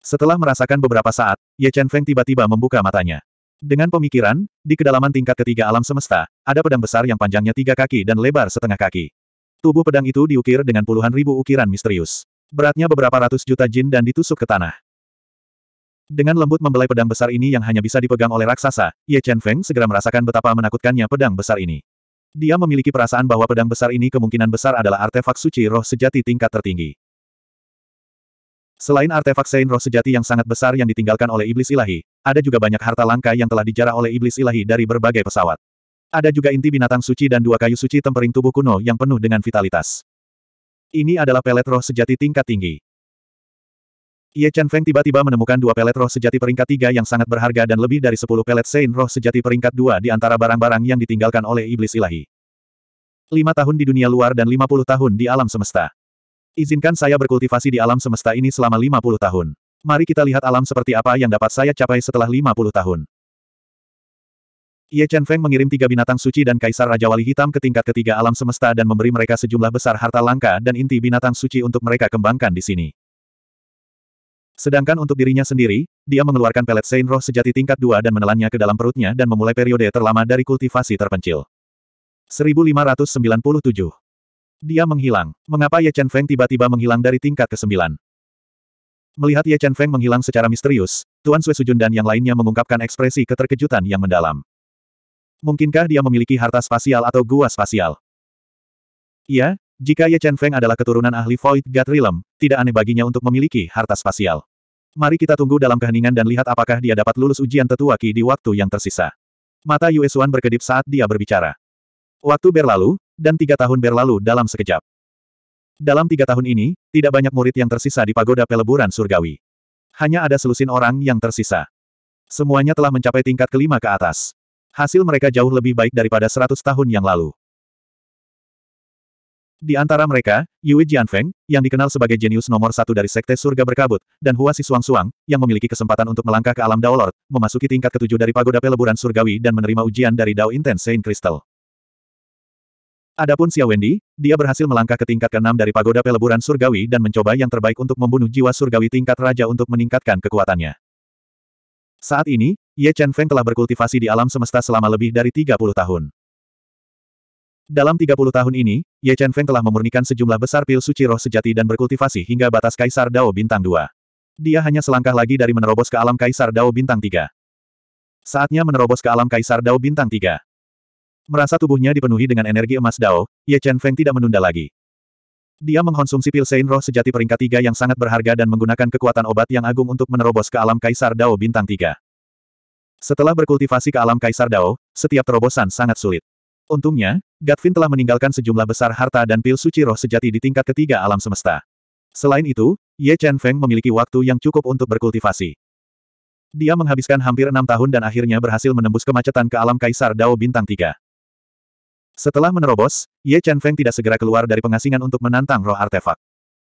Setelah merasakan beberapa saat, Ye Chen Feng tiba-tiba membuka matanya. Dengan pemikiran, di kedalaman tingkat ketiga alam semesta, ada pedang besar yang panjangnya tiga kaki dan lebar setengah kaki. Tubuh pedang itu diukir dengan puluhan ribu ukiran misterius. Beratnya beberapa ratus juta jin dan ditusuk ke tanah. Dengan lembut membelai pedang besar ini yang hanya bisa dipegang oleh raksasa, Ye Chen Feng segera merasakan betapa menakutkannya pedang besar ini. Dia memiliki perasaan bahwa pedang besar ini kemungkinan besar adalah artefak suci roh sejati tingkat tertinggi. Selain artefak Sein roh sejati yang sangat besar yang ditinggalkan oleh iblis ilahi, ada juga banyak harta langka yang telah dijarah oleh iblis ilahi dari berbagai pesawat. Ada juga inti binatang suci dan dua kayu suci tempering tubuh kuno yang penuh dengan vitalitas. Ini adalah pelet roh sejati tingkat tinggi. Ye Chen Feng tiba-tiba menemukan dua pelet roh sejati peringkat tiga yang sangat berharga dan lebih dari sepuluh pelet Sein roh sejati peringkat dua di antara barang-barang yang ditinggalkan oleh iblis ilahi. Lima tahun di dunia luar dan lima puluh tahun di alam semesta. Izinkan saya berkultivasi di alam semesta ini selama lima puluh tahun. Mari kita lihat alam seperti apa yang dapat saya capai setelah lima puluh tahun. Ye Chen Feng mengirim tiga binatang suci dan kaisar Raja Wali Hitam ke tingkat ketiga alam semesta dan memberi mereka sejumlah besar harta langka dan inti binatang suci untuk mereka kembangkan di sini. Sedangkan untuk dirinya sendiri, dia mengeluarkan pelet Sein roh sejati tingkat 2 dan menelannya ke dalam perutnya dan memulai periode terlama dari kultivasi terpencil. 1597. Dia menghilang. Mengapa Ye Chen Feng tiba-tiba menghilang dari tingkat ke-9? Melihat Ye Chen Feng menghilang secara misterius, Tuan Sui Sujun dan yang lainnya mengungkapkan ekspresi keterkejutan yang mendalam. Mungkinkah dia memiliki harta spasial atau gua spasial? Iya, jika Ye Chen Feng adalah keturunan ahli Void God Realm, tidak aneh baginya untuk memiliki harta spasial. Mari kita tunggu dalam keheningan dan lihat apakah dia dapat lulus ujian tetua Qi di waktu yang tersisa. Mata Yue Xuan berkedip saat dia berbicara. Waktu berlalu, dan tiga tahun berlalu dalam sekejap. Dalam tiga tahun ini, tidak banyak murid yang tersisa di pagoda peleburan surgawi. Hanya ada selusin orang yang tersisa. Semuanya telah mencapai tingkat kelima ke atas. Hasil mereka jauh lebih baik daripada seratus tahun yang lalu. Di antara mereka, Yui Jianfeng, yang dikenal sebagai jenius nomor satu dari Sekte Surga Berkabut, dan Hua Sisuang suang yang memiliki kesempatan untuk melangkah ke alam Dao Lord, memasuki tingkat ketujuh dari pagoda peleburan surgawi dan menerima ujian dari Dao Intense Saint Crystal. Adapun Xia Wendy, dia berhasil melangkah ke tingkat keenam dari pagoda peleburan surgawi dan mencoba yang terbaik untuk membunuh jiwa surgawi tingkat raja untuk meningkatkan kekuatannya. Saat ini, Ye Chen Feng telah berkultivasi di alam semesta selama lebih dari 30 tahun. Dalam 30 tahun ini, Ye Chen Feng telah memurnikan sejumlah besar pil suci roh sejati dan berkultivasi hingga batas Kaisar Dao Bintang 2. Dia hanya selangkah lagi dari menerobos ke alam Kaisar Dao Bintang 3. Saatnya menerobos ke alam Kaisar Dao Bintang 3. Merasa tubuhnya dipenuhi dengan energi emas Dao, Ye Chen Feng tidak menunda lagi. Dia mengkonsumsi pil Sein roh sejati peringkat 3 yang sangat berharga dan menggunakan kekuatan obat yang agung untuk menerobos ke alam Kaisar Dao Bintang 3. Setelah berkultivasi ke alam Kaisar Dao, setiap terobosan sangat sulit. Untungnya, Gatvin telah meninggalkan sejumlah besar harta dan pil suci roh sejati di tingkat ketiga alam semesta. Selain itu, Ye Chen Feng memiliki waktu yang cukup untuk berkultivasi. Dia menghabiskan hampir enam tahun dan akhirnya berhasil menembus kemacetan ke alam Kaisar Dao Bintang 3. Setelah menerobos, Ye Chen Feng tidak segera keluar dari pengasingan untuk menantang roh artefak.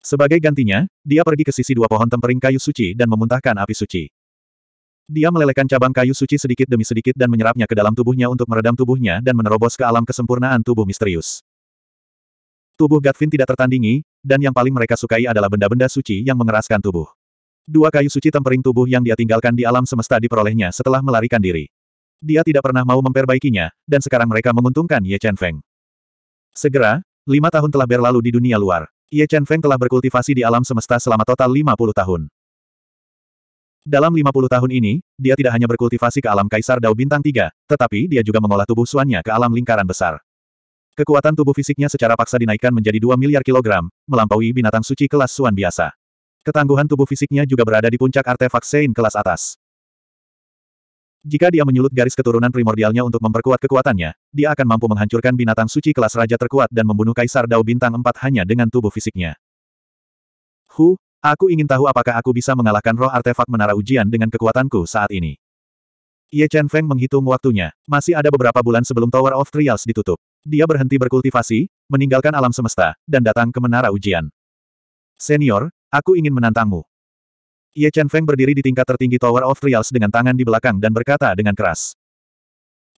Sebagai gantinya, dia pergi ke sisi dua pohon tempering kayu suci dan memuntahkan api suci. Dia melelehkan cabang kayu suci sedikit demi sedikit dan menyerapnya ke dalam tubuhnya untuk meredam tubuhnya dan menerobos ke alam kesempurnaan tubuh misterius. Tubuh Gatvin tidak tertandingi, dan yang paling mereka sukai adalah benda-benda suci yang mengeraskan tubuh. Dua kayu suci tempering tubuh yang dia tinggalkan di alam semesta diperolehnya setelah melarikan diri. Dia tidak pernah mau memperbaikinya, dan sekarang mereka menguntungkan Ye Chen Feng. Segera, lima tahun telah berlalu di dunia luar. Ye Chen Feng telah berkultivasi di alam semesta selama total 50 tahun. Dalam 50 tahun ini, dia tidak hanya berkultivasi ke alam Kaisar Dao Bintang 3, tetapi dia juga mengolah tubuh suannya ke alam lingkaran besar. Kekuatan tubuh fisiknya secara paksa dinaikkan menjadi 2 miliar kilogram, melampaui binatang suci kelas suan biasa. Ketangguhan tubuh fisiknya juga berada di puncak artefak Sein kelas atas. Jika dia menyulut garis keturunan primordialnya untuk memperkuat kekuatannya, dia akan mampu menghancurkan binatang suci kelas raja terkuat dan membunuh Kaisar Dao Bintang 4 hanya dengan tubuh fisiknya. Hu, Aku ingin tahu apakah aku bisa mengalahkan roh artefak menara ujian dengan kekuatanku saat ini. Ye Chen Feng menghitung waktunya. Masih ada beberapa bulan sebelum Tower of Trials ditutup. Dia berhenti berkultivasi, meninggalkan alam semesta, dan datang ke menara ujian. Senior, aku ingin menantangmu. Ye Chen Feng berdiri di tingkat tertinggi Tower of Trials dengan tangan di belakang dan berkata dengan keras.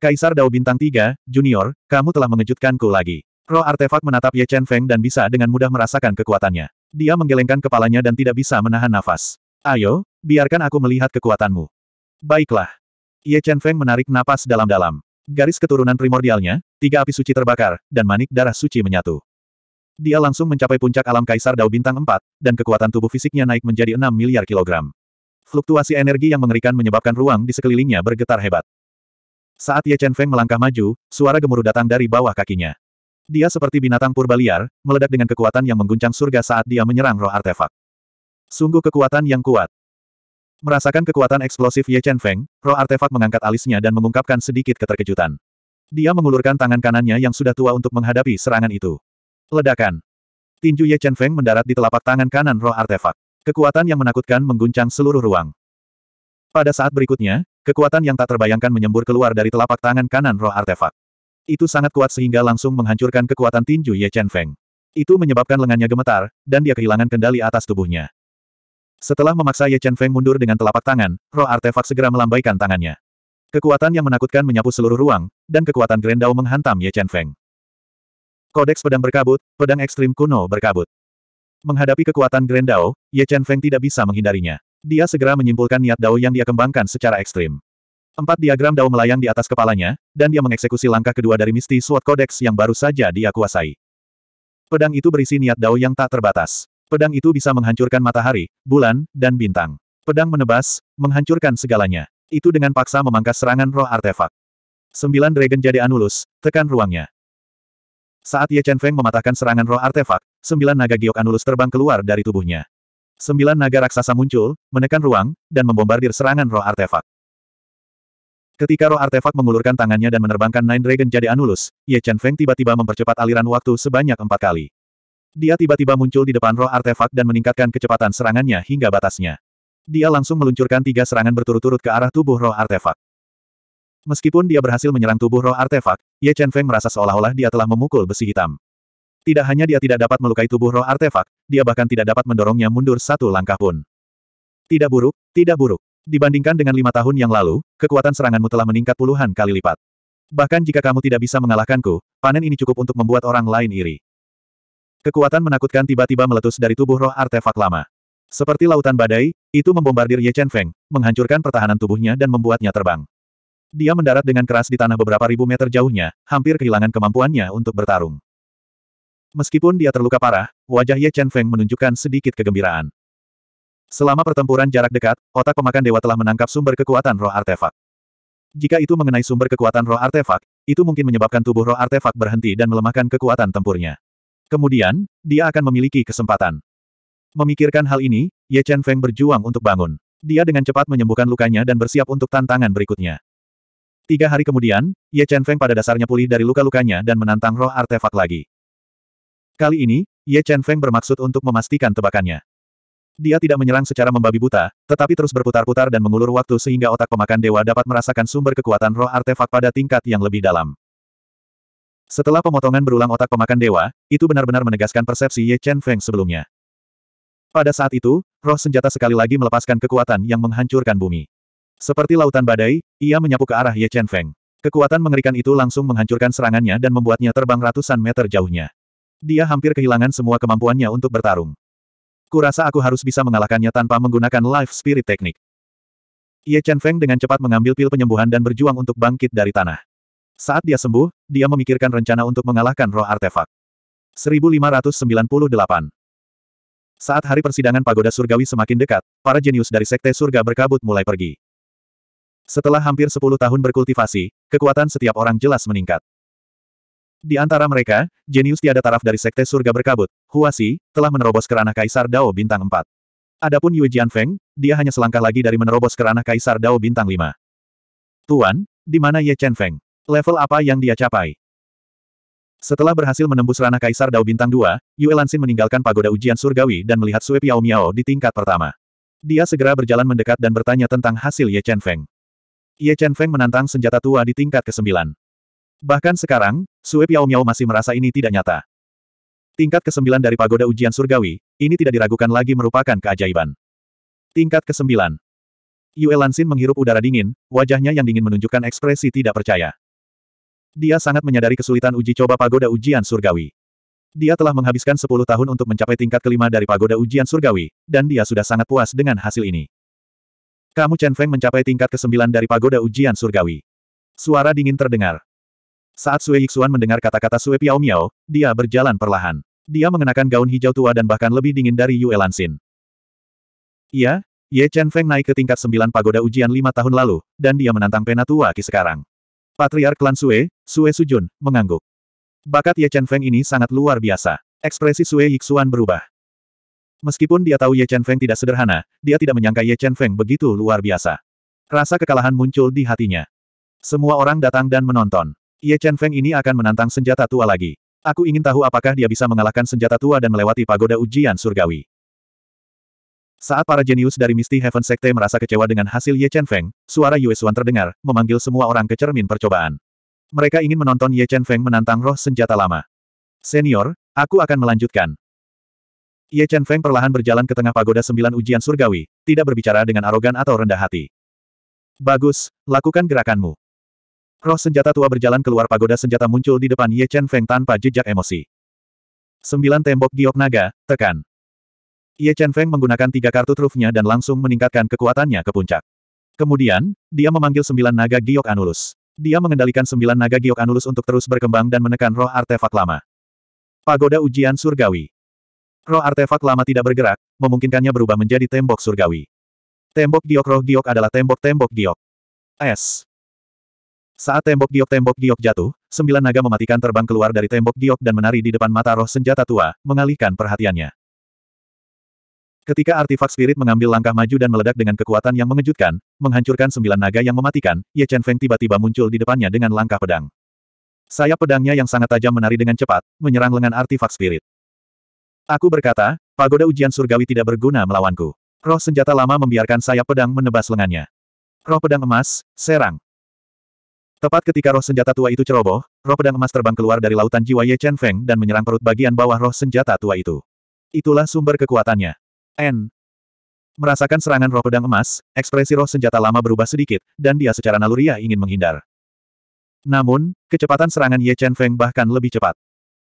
Kaisar Dao Bintang 3, Junior, kamu telah mengejutkanku lagi. Roh artefak menatap Ye Chen Feng dan bisa dengan mudah merasakan kekuatannya. Dia menggelengkan kepalanya dan tidak bisa menahan nafas. Ayo, biarkan aku melihat kekuatanmu. Baiklah. Ye Chen Feng menarik napas dalam-dalam. Garis keturunan primordialnya, tiga api suci terbakar, dan manik darah suci menyatu. Dia langsung mencapai puncak alam Kaisar Dao Bintang 4, dan kekuatan tubuh fisiknya naik menjadi 6 miliar kilogram. Fluktuasi energi yang mengerikan menyebabkan ruang di sekelilingnya bergetar hebat. Saat Ye Chen Feng melangkah maju, suara gemuruh datang dari bawah kakinya. Dia seperti binatang purba liar, meledak dengan kekuatan yang mengguncang surga saat dia menyerang roh artefak. Sungguh kekuatan yang kuat. Merasakan kekuatan eksplosif Ye Chen Feng, roh artefak mengangkat alisnya dan mengungkapkan sedikit keterkejutan. Dia mengulurkan tangan kanannya yang sudah tua untuk menghadapi serangan itu. Ledakan. Tinju Ye Chen Feng mendarat di telapak tangan kanan roh artefak. Kekuatan yang menakutkan mengguncang seluruh ruang. Pada saat berikutnya, kekuatan yang tak terbayangkan menyembur keluar dari telapak tangan kanan roh artefak. Itu sangat kuat sehingga langsung menghancurkan kekuatan tinju Ye Chen Feng. Itu menyebabkan lengannya gemetar, dan dia kehilangan kendali atas tubuhnya. Setelah memaksa Ye Chen Feng mundur dengan telapak tangan, roh artefak segera melambaikan tangannya. Kekuatan yang menakutkan menyapu seluruh ruang, dan kekuatan Grendau menghantam Ye Chen Feng. Kodeks pedang berkabut, pedang ekstrim kuno berkabut. Menghadapi kekuatan Grendau, Ye Chen Feng tidak bisa menghindarinya. Dia segera menyimpulkan niat Dao yang dia kembangkan secara ekstrim. Empat diagram dao melayang di atas kepalanya, dan dia mengeksekusi langkah kedua dari Misti Suat kodeks yang baru saja dia kuasai. Pedang itu berisi niat dao yang tak terbatas. Pedang itu bisa menghancurkan matahari, bulan, dan bintang. Pedang menebas, menghancurkan segalanya. Itu dengan paksa memangkas serangan roh artefak. Sembilan Dragon Jade Anulus, tekan ruangnya. Saat Ye Chen Feng mematahkan serangan roh artefak, sembilan naga giok Anulus terbang keluar dari tubuhnya. Sembilan naga raksasa muncul, menekan ruang, dan membombardir serangan roh artefak. Ketika roh artefak mengulurkan tangannya dan menerbangkan Nine Dragon jadi Anulus, Ye Chen Feng tiba-tiba mempercepat aliran waktu sebanyak empat kali. Dia tiba-tiba muncul di depan roh artefak dan meningkatkan kecepatan serangannya hingga batasnya. Dia langsung meluncurkan tiga serangan berturut-turut ke arah tubuh roh artefak. Meskipun dia berhasil menyerang tubuh roh artefak, Ye Chen Feng merasa seolah-olah dia telah memukul besi hitam. Tidak hanya dia tidak dapat melukai tubuh roh artefak, dia bahkan tidak dapat mendorongnya mundur satu langkah pun. Tidak buruk, tidak buruk. Dibandingkan dengan lima tahun yang lalu, kekuatan seranganmu telah meningkat puluhan kali lipat. Bahkan jika kamu tidak bisa mengalahkanku, panen ini cukup untuk membuat orang lain iri. Kekuatan menakutkan tiba-tiba meletus dari tubuh roh artefak lama. Seperti lautan badai, itu membombardir Ye Chen Feng, menghancurkan pertahanan tubuhnya dan membuatnya terbang. Dia mendarat dengan keras di tanah beberapa ribu meter jauhnya, hampir kehilangan kemampuannya untuk bertarung. Meskipun dia terluka parah, wajah Ye Chen Feng menunjukkan sedikit kegembiraan. Selama pertempuran jarak dekat, otak pemakan dewa telah menangkap sumber kekuatan roh artefak. Jika itu mengenai sumber kekuatan roh artefak, itu mungkin menyebabkan tubuh roh artefak berhenti dan melemahkan kekuatan tempurnya. Kemudian, dia akan memiliki kesempatan. Memikirkan hal ini, Ye Chen Feng berjuang untuk bangun. Dia dengan cepat menyembuhkan lukanya dan bersiap untuk tantangan berikutnya. Tiga hari kemudian, Ye Chen Feng pada dasarnya pulih dari luka-lukanya dan menantang roh artefak lagi. Kali ini, Ye Chen Feng bermaksud untuk memastikan tebakannya. Dia tidak menyerang secara membabi buta, tetapi terus berputar-putar dan mengulur waktu sehingga otak pemakan dewa dapat merasakan sumber kekuatan roh artefak pada tingkat yang lebih dalam. Setelah pemotongan berulang otak pemakan dewa, itu benar-benar menegaskan persepsi Ye Chen Feng sebelumnya. Pada saat itu, roh senjata sekali lagi melepaskan kekuatan yang menghancurkan bumi. Seperti lautan badai, ia menyapu ke arah Ye Chen Feng. Kekuatan mengerikan itu langsung menghancurkan serangannya dan membuatnya terbang ratusan meter jauhnya. Dia hampir kehilangan semua kemampuannya untuk bertarung. Kurasa aku harus bisa mengalahkannya tanpa menggunakan life spirit teknik. Ye Chen Feng dengan cepat mengambil pil penyembuhan dan berjuang untuk bangkit dari tanah. Saat dia sembuh, dia memikirkan rencana untuk mengalahkan roh artefak. 1598 Saat hari persidangan pagoda surgawi semakin dekat, para jenius dari sekte surga berkabut mulai pergi. Setelah hampir 10 tahun berkultivasi, kekuatan setiap orang jelas meningkat. Di antara mereka, jenius tiada taraf dari Sekte Surga Berkabut, Huasi, telah menerobos ke ranah Kaisar Dao Bintang 4. Adapun Yue Jianfeng, dia hanya selangkah lagi dari menerobos ke ranah Kaisar Dao Bintang 5. Tuan, di mana Ye Chen Feng? Level apa yang dia capai? Setelah berhasil menembus ranah Kaisar Dao Bintang 2, Yue Lansin meninggalkan pagoda ujian surgawi dan melihat Sue Piao Miao di tingkat pertama. Dia segera berjalan mendekat dan bertanya tentang hasil Ye Chen Feng. Ye Chen Feng menantang senjata tua di tingkat ke-9. Bahkan sekarang, Sue Piao Miao masih merasa ini tidak nyata. Tingkat ke-9 dari pagoda ujian surgawi, ini tidak diragukan lagi merupakan keajaiban. Tingkat ke-9. Yue Lansin menghirup udara dingin, wajahnya yang dingin menunjukkan ekspresi tidak percaya. Dia sangat menyadari kesulitan uji coba pagoda ujian surgawi. Dia telah menghabiskan 10 tahun untuk mencapai tingkat kelima dari pagoda ujian surgawi, dan dia sudah sangat puas dengan hasil ini. Kamu Chen Feng mencapai tingkat ke-9 dari pagoda ujian surgawi. Suara dingin terdengar. Saat Sue Yixuan mendengar kata-kata Sue Piao Miao, dia berjalan perlahan. Dia mengenakan gaun hijau tua dan bahkan lebih dingin dari Yue Lansin. Iya, Ye Chen Feng naik ke tingkat sembilan pagoda ujian lima tahun lalu, dan dia menantang Penatua Ki sekarang. Patriark klan Sue, Sue Sujun, mengangguk. Bakat Ye Chen Feng ini sangat luar biasa. Ekspresi Sue Yixuan berubah. Meskipun dia tahu Ye Chen Feng tidak sederhana, dia tidak menyangka Ye Chen Feng begitu luar biasa. Rasa kekalahan muncul di hatinya. Semua orang datang dan menonton. Ye Chen Feng ini akan menantang senjata tua lagi. Aku ingin tahu apakah dia bisa mengalahkan senjata tua dan melewati pagoda ujian surgawi. Saat para jenius dari Misty Heaven Sekte merasa kecewa dengan hasil Ye Chen Feng, suara Yue Xuan terdengar, memanggil semua orang ke cermin percobaan. Mereka ingin menonton Ye Chen Feng menantang roh senjata lama. Senior, aku akan melanjutkan. Ye Chen Feng perlahan berjalan ke tengah pagoda sembilan ujian surgawi, tidak berbicara dengan arogan atau rendah hati. Bagus, lakukan gerakanmu. Roh senjata tua berjalan keluar pagoda senjata muncul di depan Ye Chen Feng tanpa jejak emosi. Sembilan tembok giok naga, tekan. Ye Chen Feng menggunakan tiga kartu trufnya dan langsung meningkatkan kekuatannya ke puncak. Kemudian, dia memanggil sembilan naga giok anulus. Dia mengendalikan sembilan naga giok anulus untuk terus berkembang dan menekan roh artefak lama. Pagoda ujian surgawi. Roh artefak lama tidak bergerak, memungkinkannya berubah menjadi tembok surgawi. Tembok giok roh giok adalah tembok-tembok giok. S. Saat tembok giok-tembok giok jatuh, sembilan naga mematikan terbang keluar dari tembok giok dan menari di depan mata roh senjata tua, mengalihkan perhatiannya. Ketika artifak spirit mengambil langkah maju dan meledak dengan kekuatan yang mengejutkan, menghancurkan sembilan naga yang mematikan, Ye Chen Feng tiba-tiba muncul di depannya dengan langkah pedang. Sayap pedangnya yang sangat tajam menari dengan cepat, menyerang lengan artifak spirit. Aku berkata, pagoda ujian surgawi tidak berguna melawanku. Roh senjata lama membiarkan sayap pedang menebas lengannya. Roh pedang emas, serang. Tepat ketika roh senjata tua itu ceroboh, roh pedang emas terbang keluar dari lautan jiwa Ye Chen Feng dan menyerang perut bagian bawah roh senjata tua itu. Itulah sumber kekuatannya. N. Merasakan serangan roh pedang emas, ekspresi roh senjata lama berubah sedikit, dan dia secara naluriah ingin menghindar. Namun, kecepatan serangan Ye Chen Feng bahkan lebih cepat.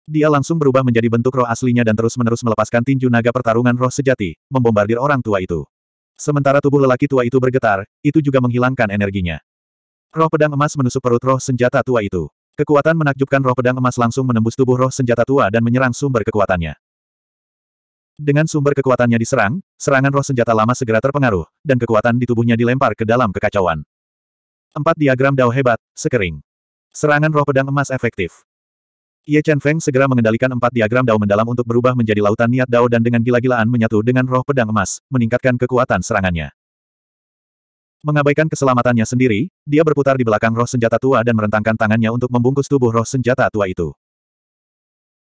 Dia langsung berubah menjadi bentuk roh aslinya dan terus-menerus melepaskan tinju naga pertarungan roh sejati, membombardir orang tua itu. Sementara tubuh lelaki tua itu bergetar, itu juga menghilangkan energinya. Roh pedang emas menusuk perut roh senjata tua itu. Kekuatan menakjubkan roh pedang emas langsung menembus tubuh roh senjata tua dan menyerang sumber kekuatannya. Dengan sumber kekuatannya diserang, serangan roh senjata lama segera terpengaruh, dan kekuatan di tubuhnya dilempar ke dalam kekacauan. Empat diagram dao hebat, sekering. Serangan roh pedang emas efektif. Ye Chen Feng segera mengendalikan empat diagram dao mendalam untuk berubah menjadi lautan niat dao dan dengan gila-gilaan menyatu dengan roh pedang emas, meningkatkan kekuatan serangannya. Mengabaikan keselamatannya sendiri, dia berputar di belakang roh senjata tua dan merentangkan tangannya untuk membungkus tubuh roh senjata tua itu.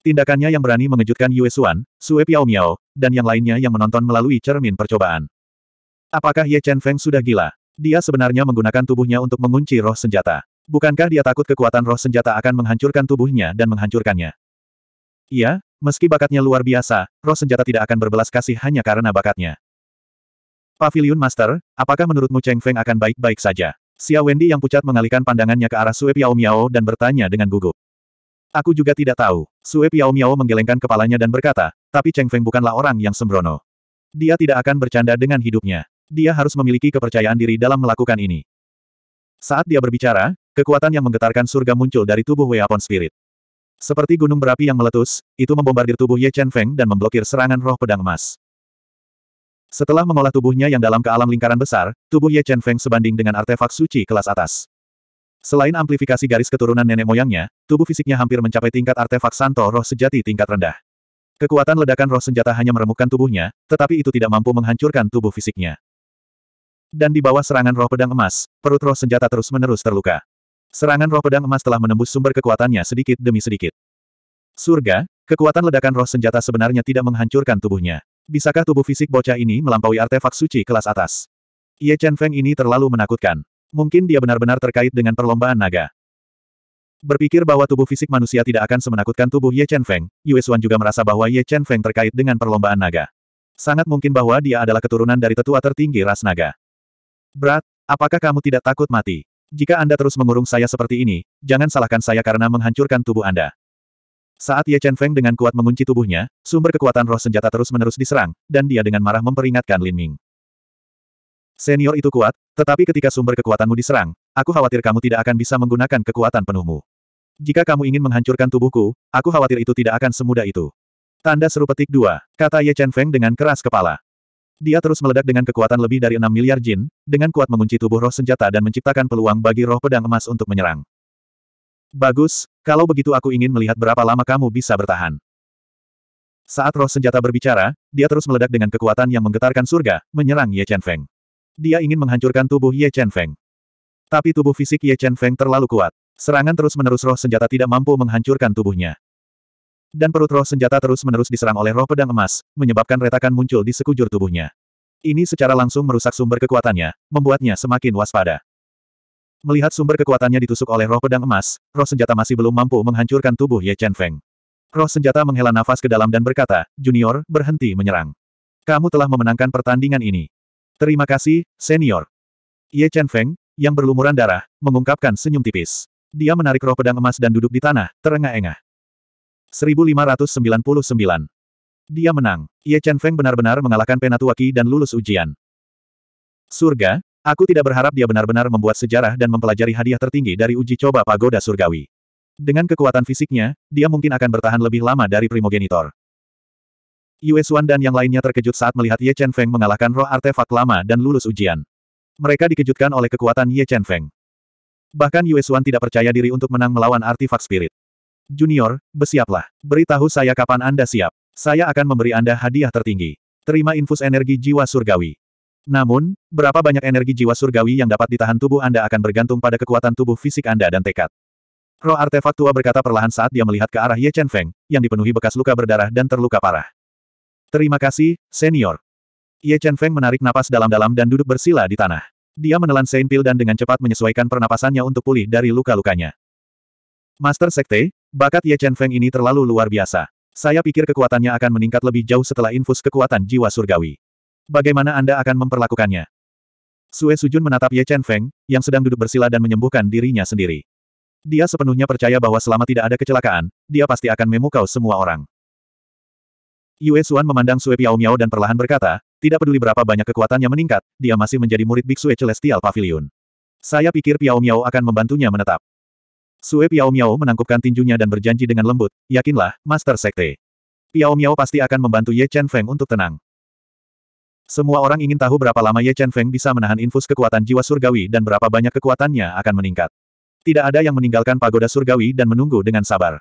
Tindakannya yang berani mengejutkan Yue Xuan, Sue Piao Miao, dan yang lainnya yang menonton melalui cermin percobaan. Apakah Ye Chen Feng sudah gila? Dia sebenarnya menggunakan tubuhnya untuk mengunci roh senjata. Bukankah dia takut kekuatan roh senjata akan menghancurkan tubuhnya dan menghancurkannya? Iya, meski bakatnya luar biasa, roh senjata tidak akan berbelas kasih hanya karena bakatnya. Pavilion Master, apakah menurutmu Cheng Feng akan baik-baik saja? Xia Wendy yang pucat mengalihkan pandangannya ke arah Sue Piao Miao dan bertanya dengan gugup. Aku juga tidak tahu. Sue Piao Miao menggelengkan kepalanya dan berkata, tapi Cheng Feng bukanlah orang yang sembrono. Dia tidak akan bercanda dengan hidupnya. Dia harus memiliki kepercayaan diri dalam melakukan ini. Saat dia berbicara, kekuatan yang menggetarkan surga muncul dari tubuh Weapon Spirit. Seperti gunung berapi yang meletus, itu membombardir tubuh Ye Chen Feng dan memblokir serangan roh pedang emas. Setelah mengolah tubuhnya yang dalam ke alam lingkaran besar, tubuh Ye Chen Feng sebanding dengan artefak suci kelas atas. Selain amplifikasi garis keturunan nenek moyangnya, tubuh fisiknya hampir mencapai tingkat artefak santo roh sejati tingkat rendah. Kekuatan ledakan roh senjata hanya meremukkan tubuhnya, tetapi itu tidak mampu menghancurkan tubuh fisiknya. Dan di bawah serangan roh pedang emas, perut roh senjata terus-menerus terluka. Serangan roh pedang emas telah menembus sumber kekuatannya sedikit demi sedikit. Surga, kekuatan ledakan roh senjata sebenarnya tidak menghancurkan tubuhnya. Bisakah tubuh fisik bocah ini melampaui artefak suci kelas atas? Ye Chen Feng ini terlalu menakutkan. Mungkin dia benar-benar terkait dengan perlombaan naga. Berpikir bahwa tubuh fisik manusia tidak akan semenakutkan tubuh Ye Chen Feng, Yue Xuan juga merasa bahwa Ye Chen Feng terkait dengan perlombaan naga. Sangat mungkin bahwa dia adalah keturunan dari tetua tertinggi ras naga. Berat, apakah kamu tidak takut mati? Jika Anda terus mengurung saya seperti ini, jangan salahkan saya karena menghancurkan tubuh Anda. Saat Ye Chen Feng dengan kuat mengunci tubuhnya, sumber kekuatan roh senjata terus-menerus diserang, dan dia dengan marah memperingatkan Lin Ming. Senior itu kuat, tetapi ketika sumber kekuatanmu diserang, aku khawatir kamu tidak akan bisa menggunakan kekuatan penuhmu. Jika kamu ingin menghancurkan tubuhku, aku khawatir itu tidak akan semudah itu. Tanda seru petik dua, kata Ye Chen Feng dengan keras kepala. Dia terus meledak dengan kekuatan lebih dari 6 miliar jin, dengan kuat mengunci tubuh roh senjata dan menciptakan peluang bagi roh pedang emas untuk menyerang. Bagus, kalau begitu aku ingin melihat berapa lama kamu bisa bertahan. Saat roh senjata berbicara, dia terus meledak dengan kekuatan yang menggetarkan surga, menyerang Ye Chen Feng. Dia ingin menghancurkan tubuh Ye Chen Feng. Tapi tubuh fisik Ye Chen Feng terlalu kuat. Serangan terus-menerus roh senjata tidak mampu menghancurkan tubuhnya. Dan perut roh senjata terus-menerus diserang oleh roh pedang emas, menyebabkan retakan muncul di sekujur tubuhnya. Ini secara langsung merusak sumber kekuatannya, membuatnya semakin waspada. Melihat sumber kekuatannya ditusuk oleh roh pedang emas, roh senjata masih belum mampu menghancurkan tubuh Ye Chen Feng. Roh senjata menghela nafas ke dalam dan berkata, Junior, berhenti menyerang. Kamu telah memenangkan pertandingan ini. Terima kasih, senior. Ye Chen Feng, yang berlumuran darah, mengungkapkan senyum tipis. Dia menarik roh pedang emas dan duduk di tanah, terengah-engah. 1599. Dia menang. Ye Chen Feng benar-benar mengalahkan Penatua Penatuaki dan lulus ujian. Surga, Aku tidak berharap dia benar-benar membuat sejarah dan mempelajari hadiah tertinggi dari uji coba pagoda surgawi. Dengan kekuatan fisiknya, dia mungkin akan bertahan lebih lama dari primogenitor. Yue Xuan dan yang lainnya terkejut saat melihat Ye Chen Feng mengalahkan roh artefak lama dan lulus ujian. Mereka dikejutkan oleh kekuatan Ye Chen Feng. Bahkan Yue Xuan tidak percaya diri untuk menang melawan artefak spirit. Junior, bersiaplah. Beritahu saya kapan Anda siap. Saya akan memberi Anda hadiah tertinggi. Terima infus energi jiwa surgawi. Namun, berapa banyak energi jiwa surgawi yang dapat ditahan tubuh Anda akan bergantung pada kekuatan tubuh fisik Anda dan tekad. Roh artefak tua berkata perlahan saat dia melihat ke arah Ye Chen Feng, yang dipenuhi bekas luka berdarah dan terluka parah. Terima kasih, senior. Ye Chen Feng menarik napas dalam-dalam dan duduk bersila di tanah. Dia menelan Saint Pil dan dengan cepat menyesuaikan pernapasannya untuk pulih dari luka-lukanya. Master Sekte, bakat Ye Chen Feng ini terlalu luar biasa. Saya pikir kekuatannya akan meningkat lebih jauh setelah infus kekuatan jiwa surgawi. Bagaimana Anda akan memperlakukannya? Sue Sujun menatap Ye Chen Feng, yang sedang duduk bersila dan menyembuhkan dirinya sendiri. Dia sepenuhnya percaya bahwa selama tidak ada kecelakaan, dia pasti akan memukau semua orang. Yue Xuan memandang Sue Piao Miao dan perlahan berkata, tidak peduli berapa banyak kekuatannya meningkat, dia masih menjadi murid Big Sue Celestial Pavilion. Saya pikir Piao Miao akan membantunya menetap. Sue Piao Miao menangkupkan tinjunya dan berjanji dengan lembut, yakinlah, Master Sekte. Piao Miao pasti akan membantu Ye Chen Feng untuk tenang. Semua orang ingin tahu berapa lama Ye Chen Feng bisa menahan infus kekuatan jiwa surgawi dan berapa banyak kekuatannya akan meningkat. Tidak ada yang meninggalkan pagoda surgawi dan menunggu dengan sabar.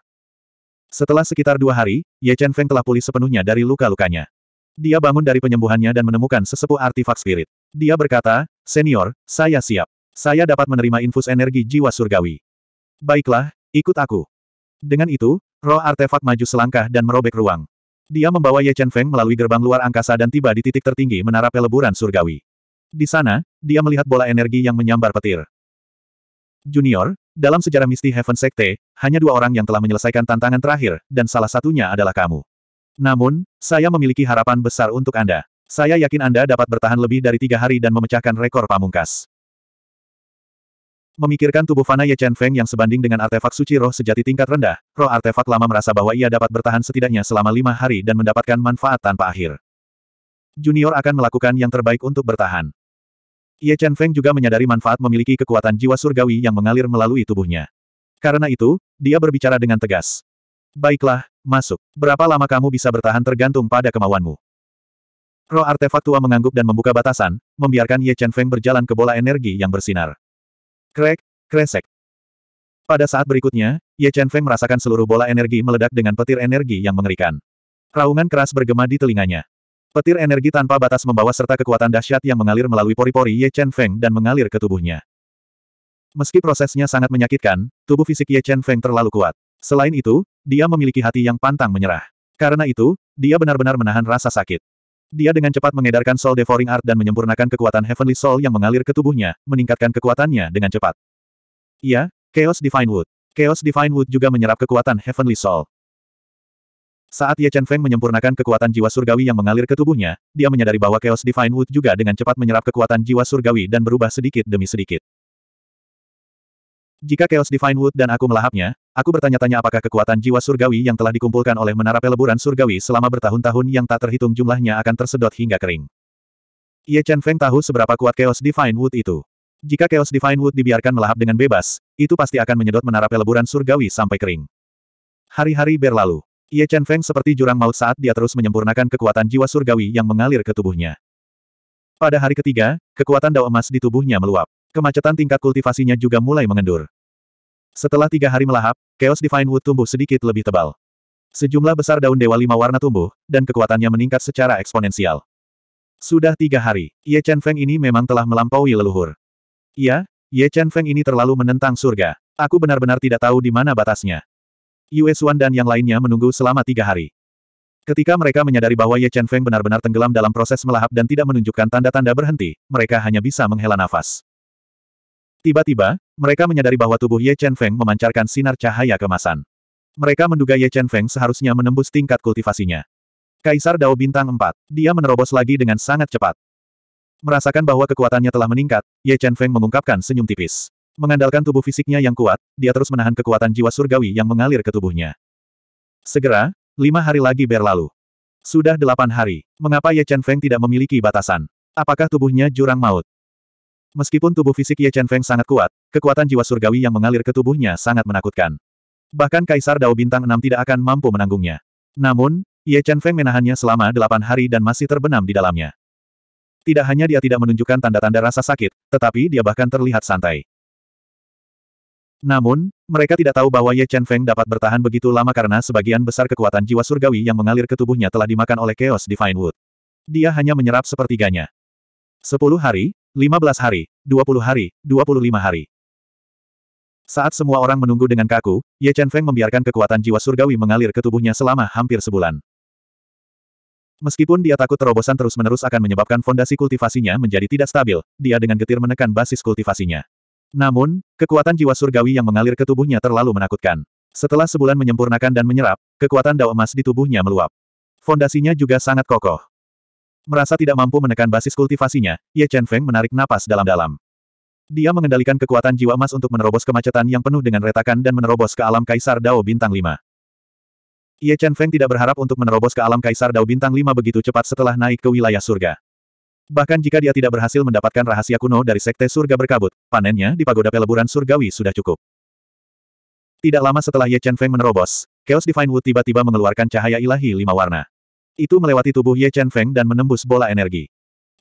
Setelah sekitar dua hari, Ye Chen Feng telah pulih sepenuhnya dari luka-lukanya. Dia bangun dari penyembuhannya dan menemukan sesepuh artifak spirit. Dia berkata, Senior, saya siap. Saya dapat menerima infus energi jiwa surgawi. Baiklah, ikut aku. Dengan itu, roh artefak maju selangkah dan merobek ruang. Dia membawa Ye Chen Feng melalui gerbang luar angkasa dan tiba di titik tertinggi menara peleburan surgawi. Di sana, dia melihat bola energi yang menyambar petir. Junior, dalam sejarah Misti Heaven Sekte, hanya dua orang yang telah menyelesaikan tantangan terakhir, dan salah satunya adalah kamu. Namun, saya memiliki harapan besar untuk Anda. Saya yakin Anda dapat bertahan lebih dari tiga hari dan memecahkan rekor pamungkas. Memikirkan tubuh Fana Ye Chen Feng yang sebanding dengan artefak suci roh sejati tingkat rendah, roh artefak lama merasa bahwa ia dapat bertahan setidaknya selama lima hari dan mendapatkan manfaat tanpa akhir. Junior akan melakukan yang terbaik untuk bertahan. Ye Chen Feng juga menyadari manfaat memiliki kekuatan jiwa surgawi yang mengalir melalui tubuhnya. Karena itu, dia berbicara dengan tegas. Baiklah, masuk. Berapa lama kamu bisa bertahan tergantung pada kemauanmu. Roh artefak tua mengangguk dan membuka batasan, membiarkan Ye Chen Feng berjalan ke bola energi yang bersinar. Krek, kresek. Pada saat berikutnya, Ye Chen Feng merasakan seluruh bola energi meledak dengan petir energi yang mengerikan. Raungan keras bergema di telinganya. Petir energi tanpa batas membawa serta kekuatan dahsyat yang mengalir melalui pori-pori Ye Chen Feng dan mengalir ke tubuhnya. Meski prosesnya sangat menyakitkan, tubuh fisik Ye Chen Feng terlalu kuat. Selain itu, dia memiliki hati yang pantang menyerah. Karena itu, dia benar-benar menahan rasa sakit. Dia dengan cepat mengedarkan Soul Devouring Art dan menyempurnakan kekuatan Heavenly Soul yang mengalir ke tubuhnya, meningkatkan kekuatannya dengan cepat. Ya, Chaos Divine Wood. Chaos Divine Wood juga menyerap kekuatan Heavenly Soul. Saat Ye Chen Feng menyempurnakan kekuatan jiwa surgawi yang mengalir ke tubuhnya, dia menyadari bahwa Chaos Divine Wood juga dengan cepat menyerap kekuatan jiwa surgawi dan berubah sedikit demi sedikit. Jika Chaos Divine Wood dan aku melahapnya, Aku bertanya-tanya apakah kekuatan jiwa surgawi yang telah dikumpulkan oleh menara peleburan surgawi selama bertahun-tahun yang tak terhitung jumlahnya akan tersedot hingga kering. Ye Chen Feng tahu seberapa kuat Chaos Divine Wood itu. Jika Chaos Divine Wood dibiarkan melahap dengan bebas, itu pasti akan menyedot menara peleburan surgawi sampai kering. Hari-hari berlalu. Ye Chen Feng seperti jurang maut saat dia terus menyempurnakan kekuatan jiwa surgawi yang mengalir ke tubuhnya. Pada hari ketiga, kekuatan dao emas di tubuhnya meluap. Kemacetan tingkat kultivasinya juga mulai mengendur. Setelah tiga hari melahap, Chaos Divine Wood tumbuh sedikit lebih tebal. Sejumlah besar daun dewa lima warna tumbuh, dan kekuatannya meningkat secara eksponensial. Sudah tiga hari, Ye Chen Feng ini memang telah melampaui leluhur. Iya, Ye Chen Feng ini terlalu menentang surga. Aku benar-benar tidak tahu di mana batasnya. Yue Xuan dan yang lainnya menunggu selama tiga hari. Ketika mereka menyadari bahwa Ye Chen Feng benar-benar tenggelam dalam proses melahap dan tidak menunjukkan tanda-tanda berhenti, mereka hanya bisa menghela nafas. Tiba-tiba, mereka menyadari bahwa tubuh Ye Chen Feng memancarkan sinar cahaya kemasan. Mereka menduga Ye Chen Feng seharusnya menembus tingkat kultivasinya. Kaisar Dao Bintang 4. Dia menerobos lagi dengan sangat cepat. Merasakan bahwa kekuatannya telah meningkat, Ye Chen Feng mengungkapkan senyum tipis. Mengandalkan tubuh fisiknya yang kuat, dia terus menahan kekuatan jiwa surgawi yang mengalir ke tubuhnya. Segera, lima hari lagi berlalu. Sudah delapan hari. Mengapa Ye Chen Feng tidak memiliki batasan? Apakah tubuhnya jurang maut? Meskipun tubuh fisik Ye Chen Feng sangat kuat, kekuatan jiwa surgawi yang mengalir ke tubuhnya sangat menakutkan. Bahkan Kaisar Dao Bintang 6 tidak akan mampu menanggungnya. Namun, Ye Chen Feng menahannya selama delapan hari dan masih terbenam di dalamnya. Tidak hanya dia tidak menunjukkan tanda-tanda rasa sakit, tetapi dia bahkan terlihat santai. Namun, mereka tidak tahu bahwa Ye Chen Feng dapat bertahan begitu lama karena sebagian besar kekuatan jiwa surgawi yang mengalir ke tubuhnya telah dimakan oleh Chaos Divine Wood. Dia hanya menyerap sepertiganya. Sepuluh hari, 15 hari, 20 hari, 25 hari. Saat semua orang menunggu dengan kaku, Ye Chen Feng membiarkan kekuatan jiwa surgawi mengalir ke tubuhnya selama hampir sebulan. Meskipun dia takut terobosan terus-menerus akan menyebabkan fondasi kultivasinya menjadi tidak stabil, dia dengan getir menekan basis kultivasinya. Namun, kekuatan jiwa surgawi yang mengalir ke tubuhnya terlalu menakutkan. Setelah sebulan menyempurnakan dan menyerap, kekuatan dao emas di tubuhnya meluap. Fondasinya juga sangat kokoh. Merasa tidak mampu menekan basis kultivasinya, Ye Chen Feng menarik napas dalam-dalam. Dia mengendalikan kekuatan jiwa emas untuk menerobos kemacetan yang penuh dengan retakan dan menerobos ke alam Kaisar Dao Bintang 5. Ye Chen Feng tidak berharap untuk menerobos ke alam Kaisar Dao Bintang 5 begitu cepat setelah naik ke wilayah surga. Bahkan jika dia tidak berhasil mendapatkan rahasia kuno dari Sekte Surga Berkabut, panennya di pagoda peleburan surgawi sudah cukup. Tidak lama setelah Ye Chen Feng menerobos, Chaos Divine Wood tiba-tiba mengeluarkan cahaya ilahi lima warna. Itu melewati tubuh Ye Chen Feng dan menembus bola energi.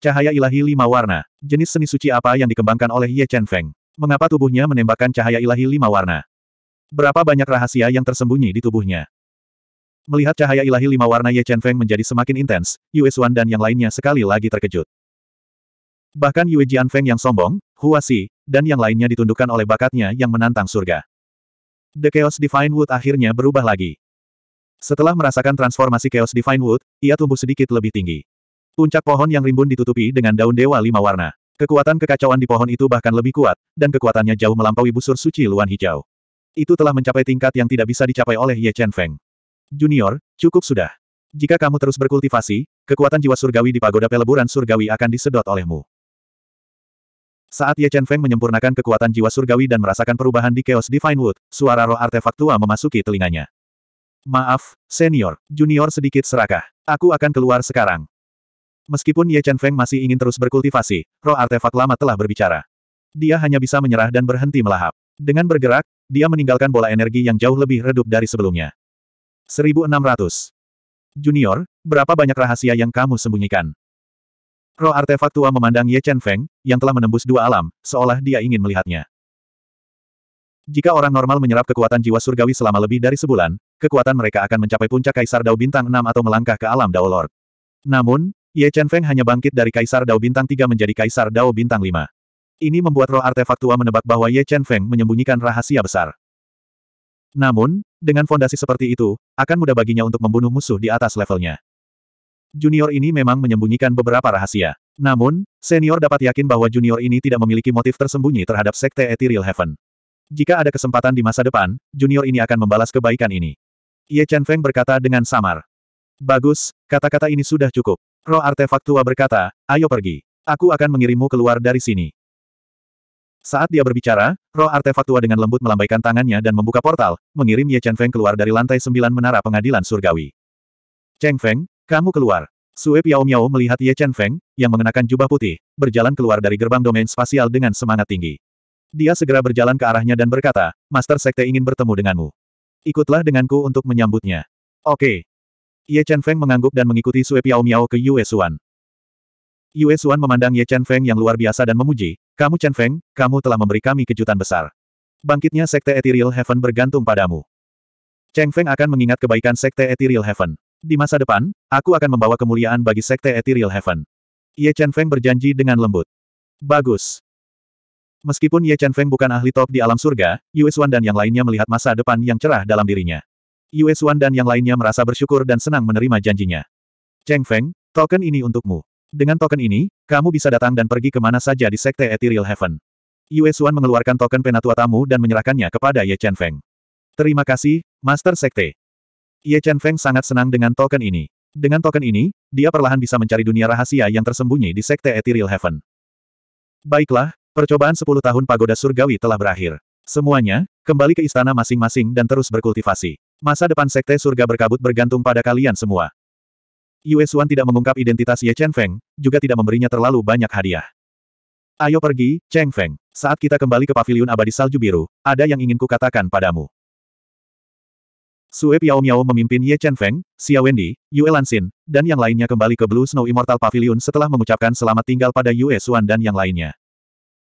Cahaya ilahi lima warna. Jenis seni suci apa yang dikembangkan oleh Ye Chen Feng? Mengapa tubuhnya menembakkan cahaya ilahi lima warna? Berapa banyak rahasia yang tersembunyi di tubuhnya? Melihat cahaya ilahi lima warna Ye Chen Feng menjadi semakin intens, Yue Xuan dan yang lainnya sekali lagi terkejut. Bahkan Yue Jian Feng yang sombong, Hua Si, dan yang lainnya ditundukkan oleh bakatnya yang menantang surga. The Chaos Divine Wood akhirnya berubah lagi. Setelah merasakan transformasi Chaos Divine Wood, ia tumbuh sedikit lebih tinggi. Puncak pohon yang rimbun ditutupi dengan daun dewa lima warna. Kekuatan kekacauan di pohon itu bahkan lebih kuat, dan kekuatannya jauh melampaui busur suci luan hijau. Itu telah mencapai tingkat yang tidak bisa dicapai oleh Ye Chen Feng. Junior, cukup sudah. Jika kamu terus berkultivasi, kekuatan jiwa surgawi di pagoda peleburan surgawi akan disedot olehmu. Saat Ye Chen Feng menyempurnakan kekuatan jiwa surgawi dan merasakan perubahan di Chaos Divine Wood, suara roh artefak tua memasuki telinganya. Maaf, senior, junior sedikit serakah. Aku akan keluar sekarang. Meskipun Ye Chen Feng masih ingin terus berkultivasi, roh artefak lama telah berbicara. Dia hanya bisa menyerah dan berhenti melahap. Dengan bergerak, dia meninggalkan bola energi yang jauh lebih redup dari sebelumnya. 1600. Junior, berapa banyak rahasia yang kamu sembunyikan? Roh artefak tua memandang Ye Chen Feng, yang telah menembus dua alam, seolah dia ingin melihatnya. Jika orang normal menyerap kekuatan jiwa surgawi selama lebih dari sebulan, kekuatan mereka akan mencapai puncak Kaisar Dao Bintang 6 atau melangkah ke alam Dao Lord. Namun, Ye Chen Feng hanya bangkit dari Kaisar Dao Bintang 3 menjadi Kaisar Dao Bintang 5. Ini membuat roh artefak tua menebak bahwa Ye Chen Feng menyembunyikan rahasia besar. Namun, dengan fondasi seperti itu, akan mudah baginya untuk membunuh musuh di atas levelnya. Junior ini memang menyembunyikan beberapa rahasia. Namun, senior dapat yakin bahwa junior ini tidak memiliki motif tersembunyi terhadap Sekte Ethereal Heaven. Jika ada kesempatan di masa depan, junior ini akan membalas kebaikan ini. Ye Chen Feng berkata dengan samar. Bagus, kata-kata ini sudah cukup. Roh artefak tua berkata, ayo pergi. Aku akan mengirimmu keluar dari sini. Saat dia berbicara, roh artefak tua dengan lembut melambaikan tangannya dan membuka portal, mengirim Ye Chen Feng keluar dari lantai sembilan menara pengadilan surgawi. Cheng Feng, kamu keluar. Sue Piao Miao melihat Ye Chen Feng, yang mengenakan jubah putih, berjalan keluar dari gerbang domain spasial dengan semangat tinggi. Dia segera berjalan ke arahnya dan berkata, Master Sekte ingin bertemu denganmu. Ikutlah denganku untuk menyambutnya. Oke. Ye Chen Feng mengangguk dan mengikuti Sue Piao Miao ke Yue Xuan. Yue Xuan memandang Ye Chen Feng yang luar biasa dan memuji, Kamu Chen Feng, kamu telah memberi kami kejutan besar. Bangkitnya Sekte Ethereal Heaven bergantung padamu. Cheng Feng akan mengingat kebaikan Sekte Ethereal Heaven. Di masa depan, aku akan membawa kemuliaan bagi Sekte Ethereal Heaven. Ye Chen Feng berjanji dengan lembut. Bagus. Meskipun Ye Chen Feng bukan ahli top di alam surga, Yue Xuan dan yang lainnya melihat masa depan yang cerah dalam dirinya. Yue Xuan dan yang lainnya merasa bersyukur dan senang menerima janjinya. Cheng Feng, token ini untukmu. Dengan token ini, kamu bisa datang dan pergi kemana saja di Sekte Ethereal Heaven. Yue Xuan mengeluarkan token penatua tamu dan menyerahkannya kepada Ye Chen Feng. Terima kasih, Master Sekte. Ye Chen Feng sangat senang dengan token ini. Dengan token ini, dia perlahan bisa mencari dunia rahasia yang tersembunyi di Sekte Ethereal Heaven. Baiklah, Percobaan 10 tahun pagoda surgawi telah berakhir. Semuanya, kembali ke istana masing-masing dan terus berkultivasi. Masa depan sekte surga berkabut bergantung pada kalian semua. Yue Xuan tidak mengungkap identitas Ye Chen Feng, juga tidak memberinya terlalu banyak hadiah. Ayo pergi, Cheng Feng. Saat kita kembali ke paviliun abadi salju biru, ada yang ingin kukatakan padamu. Sue Piao Miao memimpin Ye Chen Feng, Xia Wendy, Yue Lansin, dan yang lainnya kembali ke Blue Snow Immortal Pavilion setelah mengucapkan selamat tinggal pada Yue Xuan dan yang lainnya.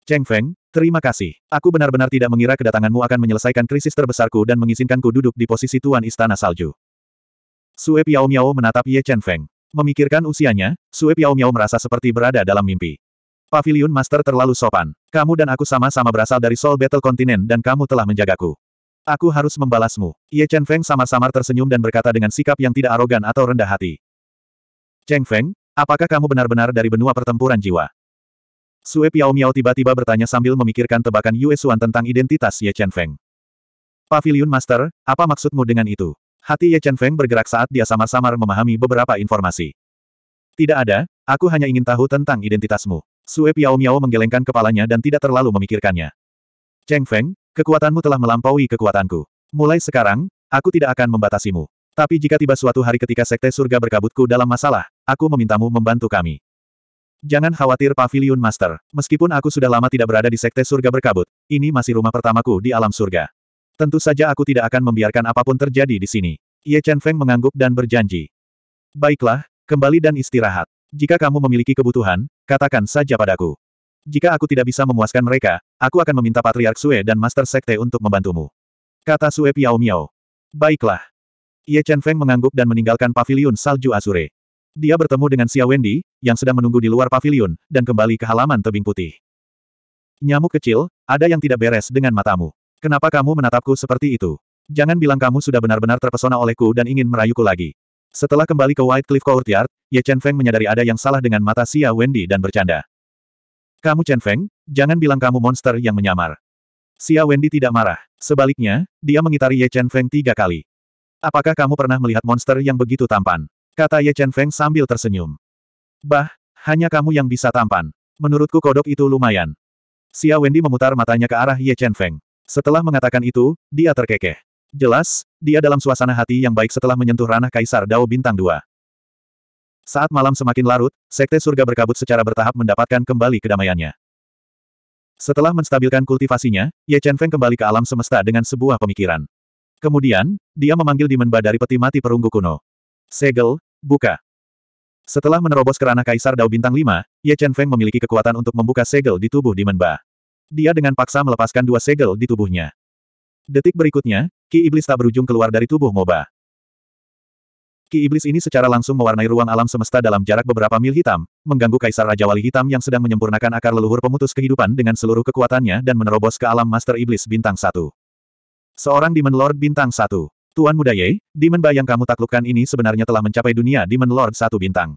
Cheng Feng, terima kasih. Aku benar-benar tidak mengira kedatanganmu akan menyelesaikan krisis terbesarku dan mengizinkanku duduk di posisi Tuan Istana Salju. Sue Piao Miao menatap Ye Chen Feng. Memikirkan usianya, Sue Piao Miao merasa seperti berada dalam mimpi. Pavilion Master terlalu sopan. Kamu dan aku sama-sama berasal dari Soul Battle Continent dan kamu telah menjagaku. Aku harus membalasmu. Ye Chen Feng samar-samar tersenyum dan berkata dengan sikap yang tidak arogan atau rendah hati. Cheng Feng, apakah kamu benar-benar dari benua pertempuran jiwa? Sue Piao Miao tiba-tiba bertanya sambil memikirkan tebakan Yue Xuan tentang identitas Ye Chen Feng. Pavilion Master, apa maksudmu dengan itu? Hati Ye Chen Feng bergerak saat dia samar-samar memahami beberapa informasi. Tidak ada, aku hanya ingin tahu tentang identitasmu. Sue Piao Miao menggelengkan kepalanya dan tidak terlalu memikirkannya. Cheng Feng, kekuatanmu telah melampaui kekuatanku. Mulai sekarang, aku tidak akan membatasimu. Tapi jika tiba suatu hari ketika Sekte Surga berkabutku dalam masalah, aku memintamu membantu kami. Jangan khawatir Pavilion Master, meskipun aku sudah lama tidak berada di Sekte Surga Berkabut, ini masih rumah pertamaku di alam surga. Tentu saja aku tidak akan membiarkan apapun terjadi di sini. Ye Chen Feng mengangguk dan berjanji. Baiklah, kembali dan istirahat. Jika kamu memiliki kebutuhan, katakan saja padaku. Jika aku tidak bisa memuaskan mereka, aku akan meminta Patriark Sue dan Master Sekte untuk membantumu. Kata Sue Piao Miao. Baiklah. Ye Chen Feng mengangguk dan meninggalkan pavilion salju Azure. Dia bertemu dengan Xia Wendy, yang sedang menunggu di luar pavilion, dan kembali ke halaman tebing putih. Nyamuk kecil, ada yang tidak beres dengan matamu. Kenapa kamu menatapku seperti itu? Jangan bilang kamu sudah benar-benar terpesona olehku dan ingin merayuku lagi. Setelah kembali ke White Cliff Courtyard, Ye Chen Feng menyadari ada yang salah dengan mata Xia Wendy dan bercanda. Kamu Chen Feng, jangan bilang kamu monster yang menyamar. Xia Wendy tidak marah. Sebaliknya, dia mengitari Ye Chen Feng tiga kali. Apakah kamu pernah melihat monster yang begitu tampan? Kata Ye Chen Feng sambil tersenyum. Bah, hanya kamu yang bisa tampan. Menurutku kodok itu lumayan. Xia Wendy memutar matanya ke arah Ye Chen Feng. Setelah mengatakan itu, dia terkekeh. Jelas, dia dalam suasana hati yang baik setelah menyentuh ranah Kaisar Dao Bintang 2. Saat malam semakin larut, Sekte Surga Berkabut secara bertahap mendapatkan kembali kedamaiannya. Setelah menstabilkan kultivasinya, Ye Chen Feng kembali ke alam semesta dengan sebuah pemikiran. Kemudian, dia memanggil Dimenba dari peti mati perunggu kuno. Segel, buka. Setelah menerobos ke ranah Kaisar Dao Bintang 5, Ye Chen Feng memiliki kekuatan untuk membuka segel di tubuh Demon Ba. Dia dengan paksa melepaskan dua segel di tubuhnya. Detik berikutnya, Ki Iblis tak berujung keluar dari tubuh Moba. Ki Iblis ini secara langsung mewarnai ruang alam semesta dalam jarak beberapa mil hitam, mengganggu Kaisar Raja Wali Hitam yang sedang menyempurnakan akar leluhur pemutus kehidupan dengan seluruh kekuatannya dan menerobos ke alam Master Iblis Bintang 1. Seorang Demon Lord Bintang 1. Tuan Muda Ye, Demon yang kamu taklukkan ini sebenarnya telah mencapai dunia Demon Lord satu bintang.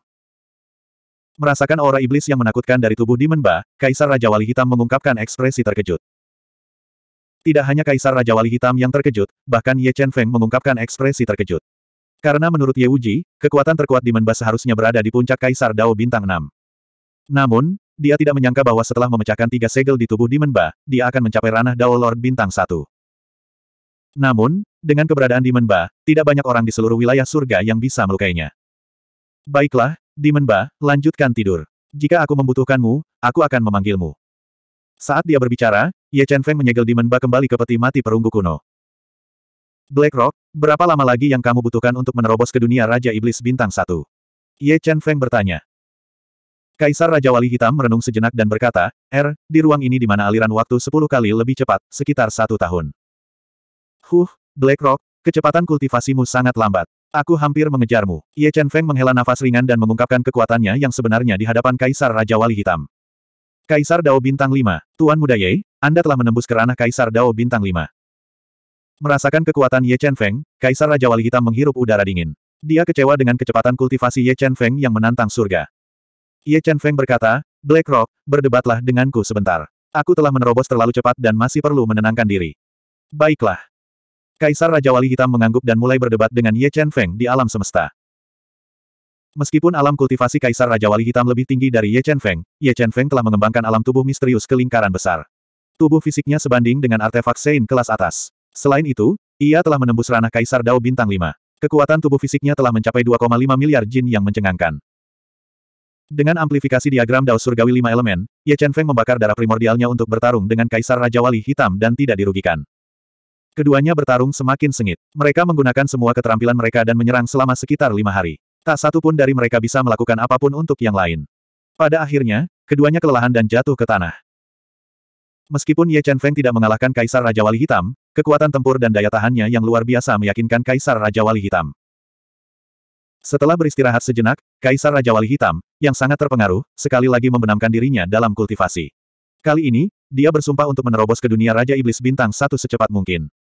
Merasakan aura iblis yang menakutkan dari tubuh Demon Ba, Kaisar Raja Wali Hitam mengungkapkan ekspresi terkejut. Tidak hanya Kaisar Raja Wali Hitam yang terkejut, bahkan Ye Chen Feng mengungkapkan ekspresi terkejut. Karena menurut Ye Wuji, kekuatan terkuat Demon Ba seharusnya berada di puncak Kaisar Dao Bintang 6. Namun, dia tidak menyangka bahwa setelah memecahkan tiga segel di tubuh Demon Ba, dia akan mencapai ranah Dao Lord Bintang 1. Namun, dengan keberadaan Demon Ba, tidak banyak orang di seluruh wilayah surga yang bisa melukainya. Baiklah, Demon Ba, lanjutkan tidur. Jika aku membutuhkanmu, aku akan memanggilmu. Saat dia berbicara, Ye Chen Feng menyegel Demon Ba kembali ke peti mati perunggu kuno. Blackrock, berapa lama lagi yang kamu butuhkan untuk menerobos ke dunia Raja Iblis Bintang Satu? Ye Chen Feng bertanya. Kaisar Raja Wali Hitam merenung sejenak dan berkata, Er, di ruang ini di mana aliran waktu sepuluh kali lebih cepat, sekitar satu tahun. Huh, Blackrock, kecepatan kultivasimu sangat lambat. Aku hampir mengejarmu. Ye Chen Feng menghela nafas ringan dan mengungkapkan kekuatannya yang sebenarnya di hadapan Kaisar Raja Wali Hitam. Kaisar Dao Bintang 5, Tuan Muda Ye, Anda telah menembus kerana Kaisar Dao Bintang 5. Merasakan kekuatan Ye Chen Feng, Kaisar Raja Wali Hitam menghirup udara dingin. Dia kecewa dengan kecepatan kultivasi Ye Chen Feng yang menantang surga. Ye Chen Feng berkata, Black Rock, berdebatlah denganku sebentar. Aku telah menerobos terlalu cepat dan masih perlu menenangkan diri. Baiklah. Kaisar Raja Wali Hitam mengangguk dan mulai berdebat dengan Ye Chen Feng di alam semesta. Meskipun alam kultivasi Kaisar Raja Wali Hitam lebih tinggi dari Ye Chen Feng, Ye Chen Feng telah mengembangkan alam tubuh misterius ke lingkaran besar. Tubuh fisiknya sebanding dengan artefak Sein kelas atas. Selain itu, ia telah menembus ranah Kaisar Dao Bintang 5. Kekuatan tubuh fisiknya telah mencapai 2,5 miliar jin yang mencengangkan. Dengan amplifikasi diagram Dao Surgawi lima elemen, Ye Chen Feng membakar darah primordialnya untuk bertarung dengan Kaisar Raja Wali Hitam dan tidak dirugikan. Keduanya bertarung semakin sengit. Mereka menggunakan semua keterampilan mereka dan menyerang selama sekitar lima hari. Tak satu pun dari mereka bisa melakukan apapun untuk yang lain. Pada akhirnya, keduanya kelelahan dan jatuh ke tanah. Meskipun Ye Chen Feng tidak mengalahkan Kaisar Raja Wali Hitam, kekuatan tempur dan daya tahannya yang luar biasa meyakinkan Kaisar Raja Wali Hitam. Setelah beristirahat sejenak, Kaisar Raja Wali Hitam, yang sangat terpengaruh, sekali lagi membenamkan dirinya dalam kultivasi. Kali ini, dia bersumpah untuk menerobos ke dunia Raja Iblis Bintang satu secepat mungkin.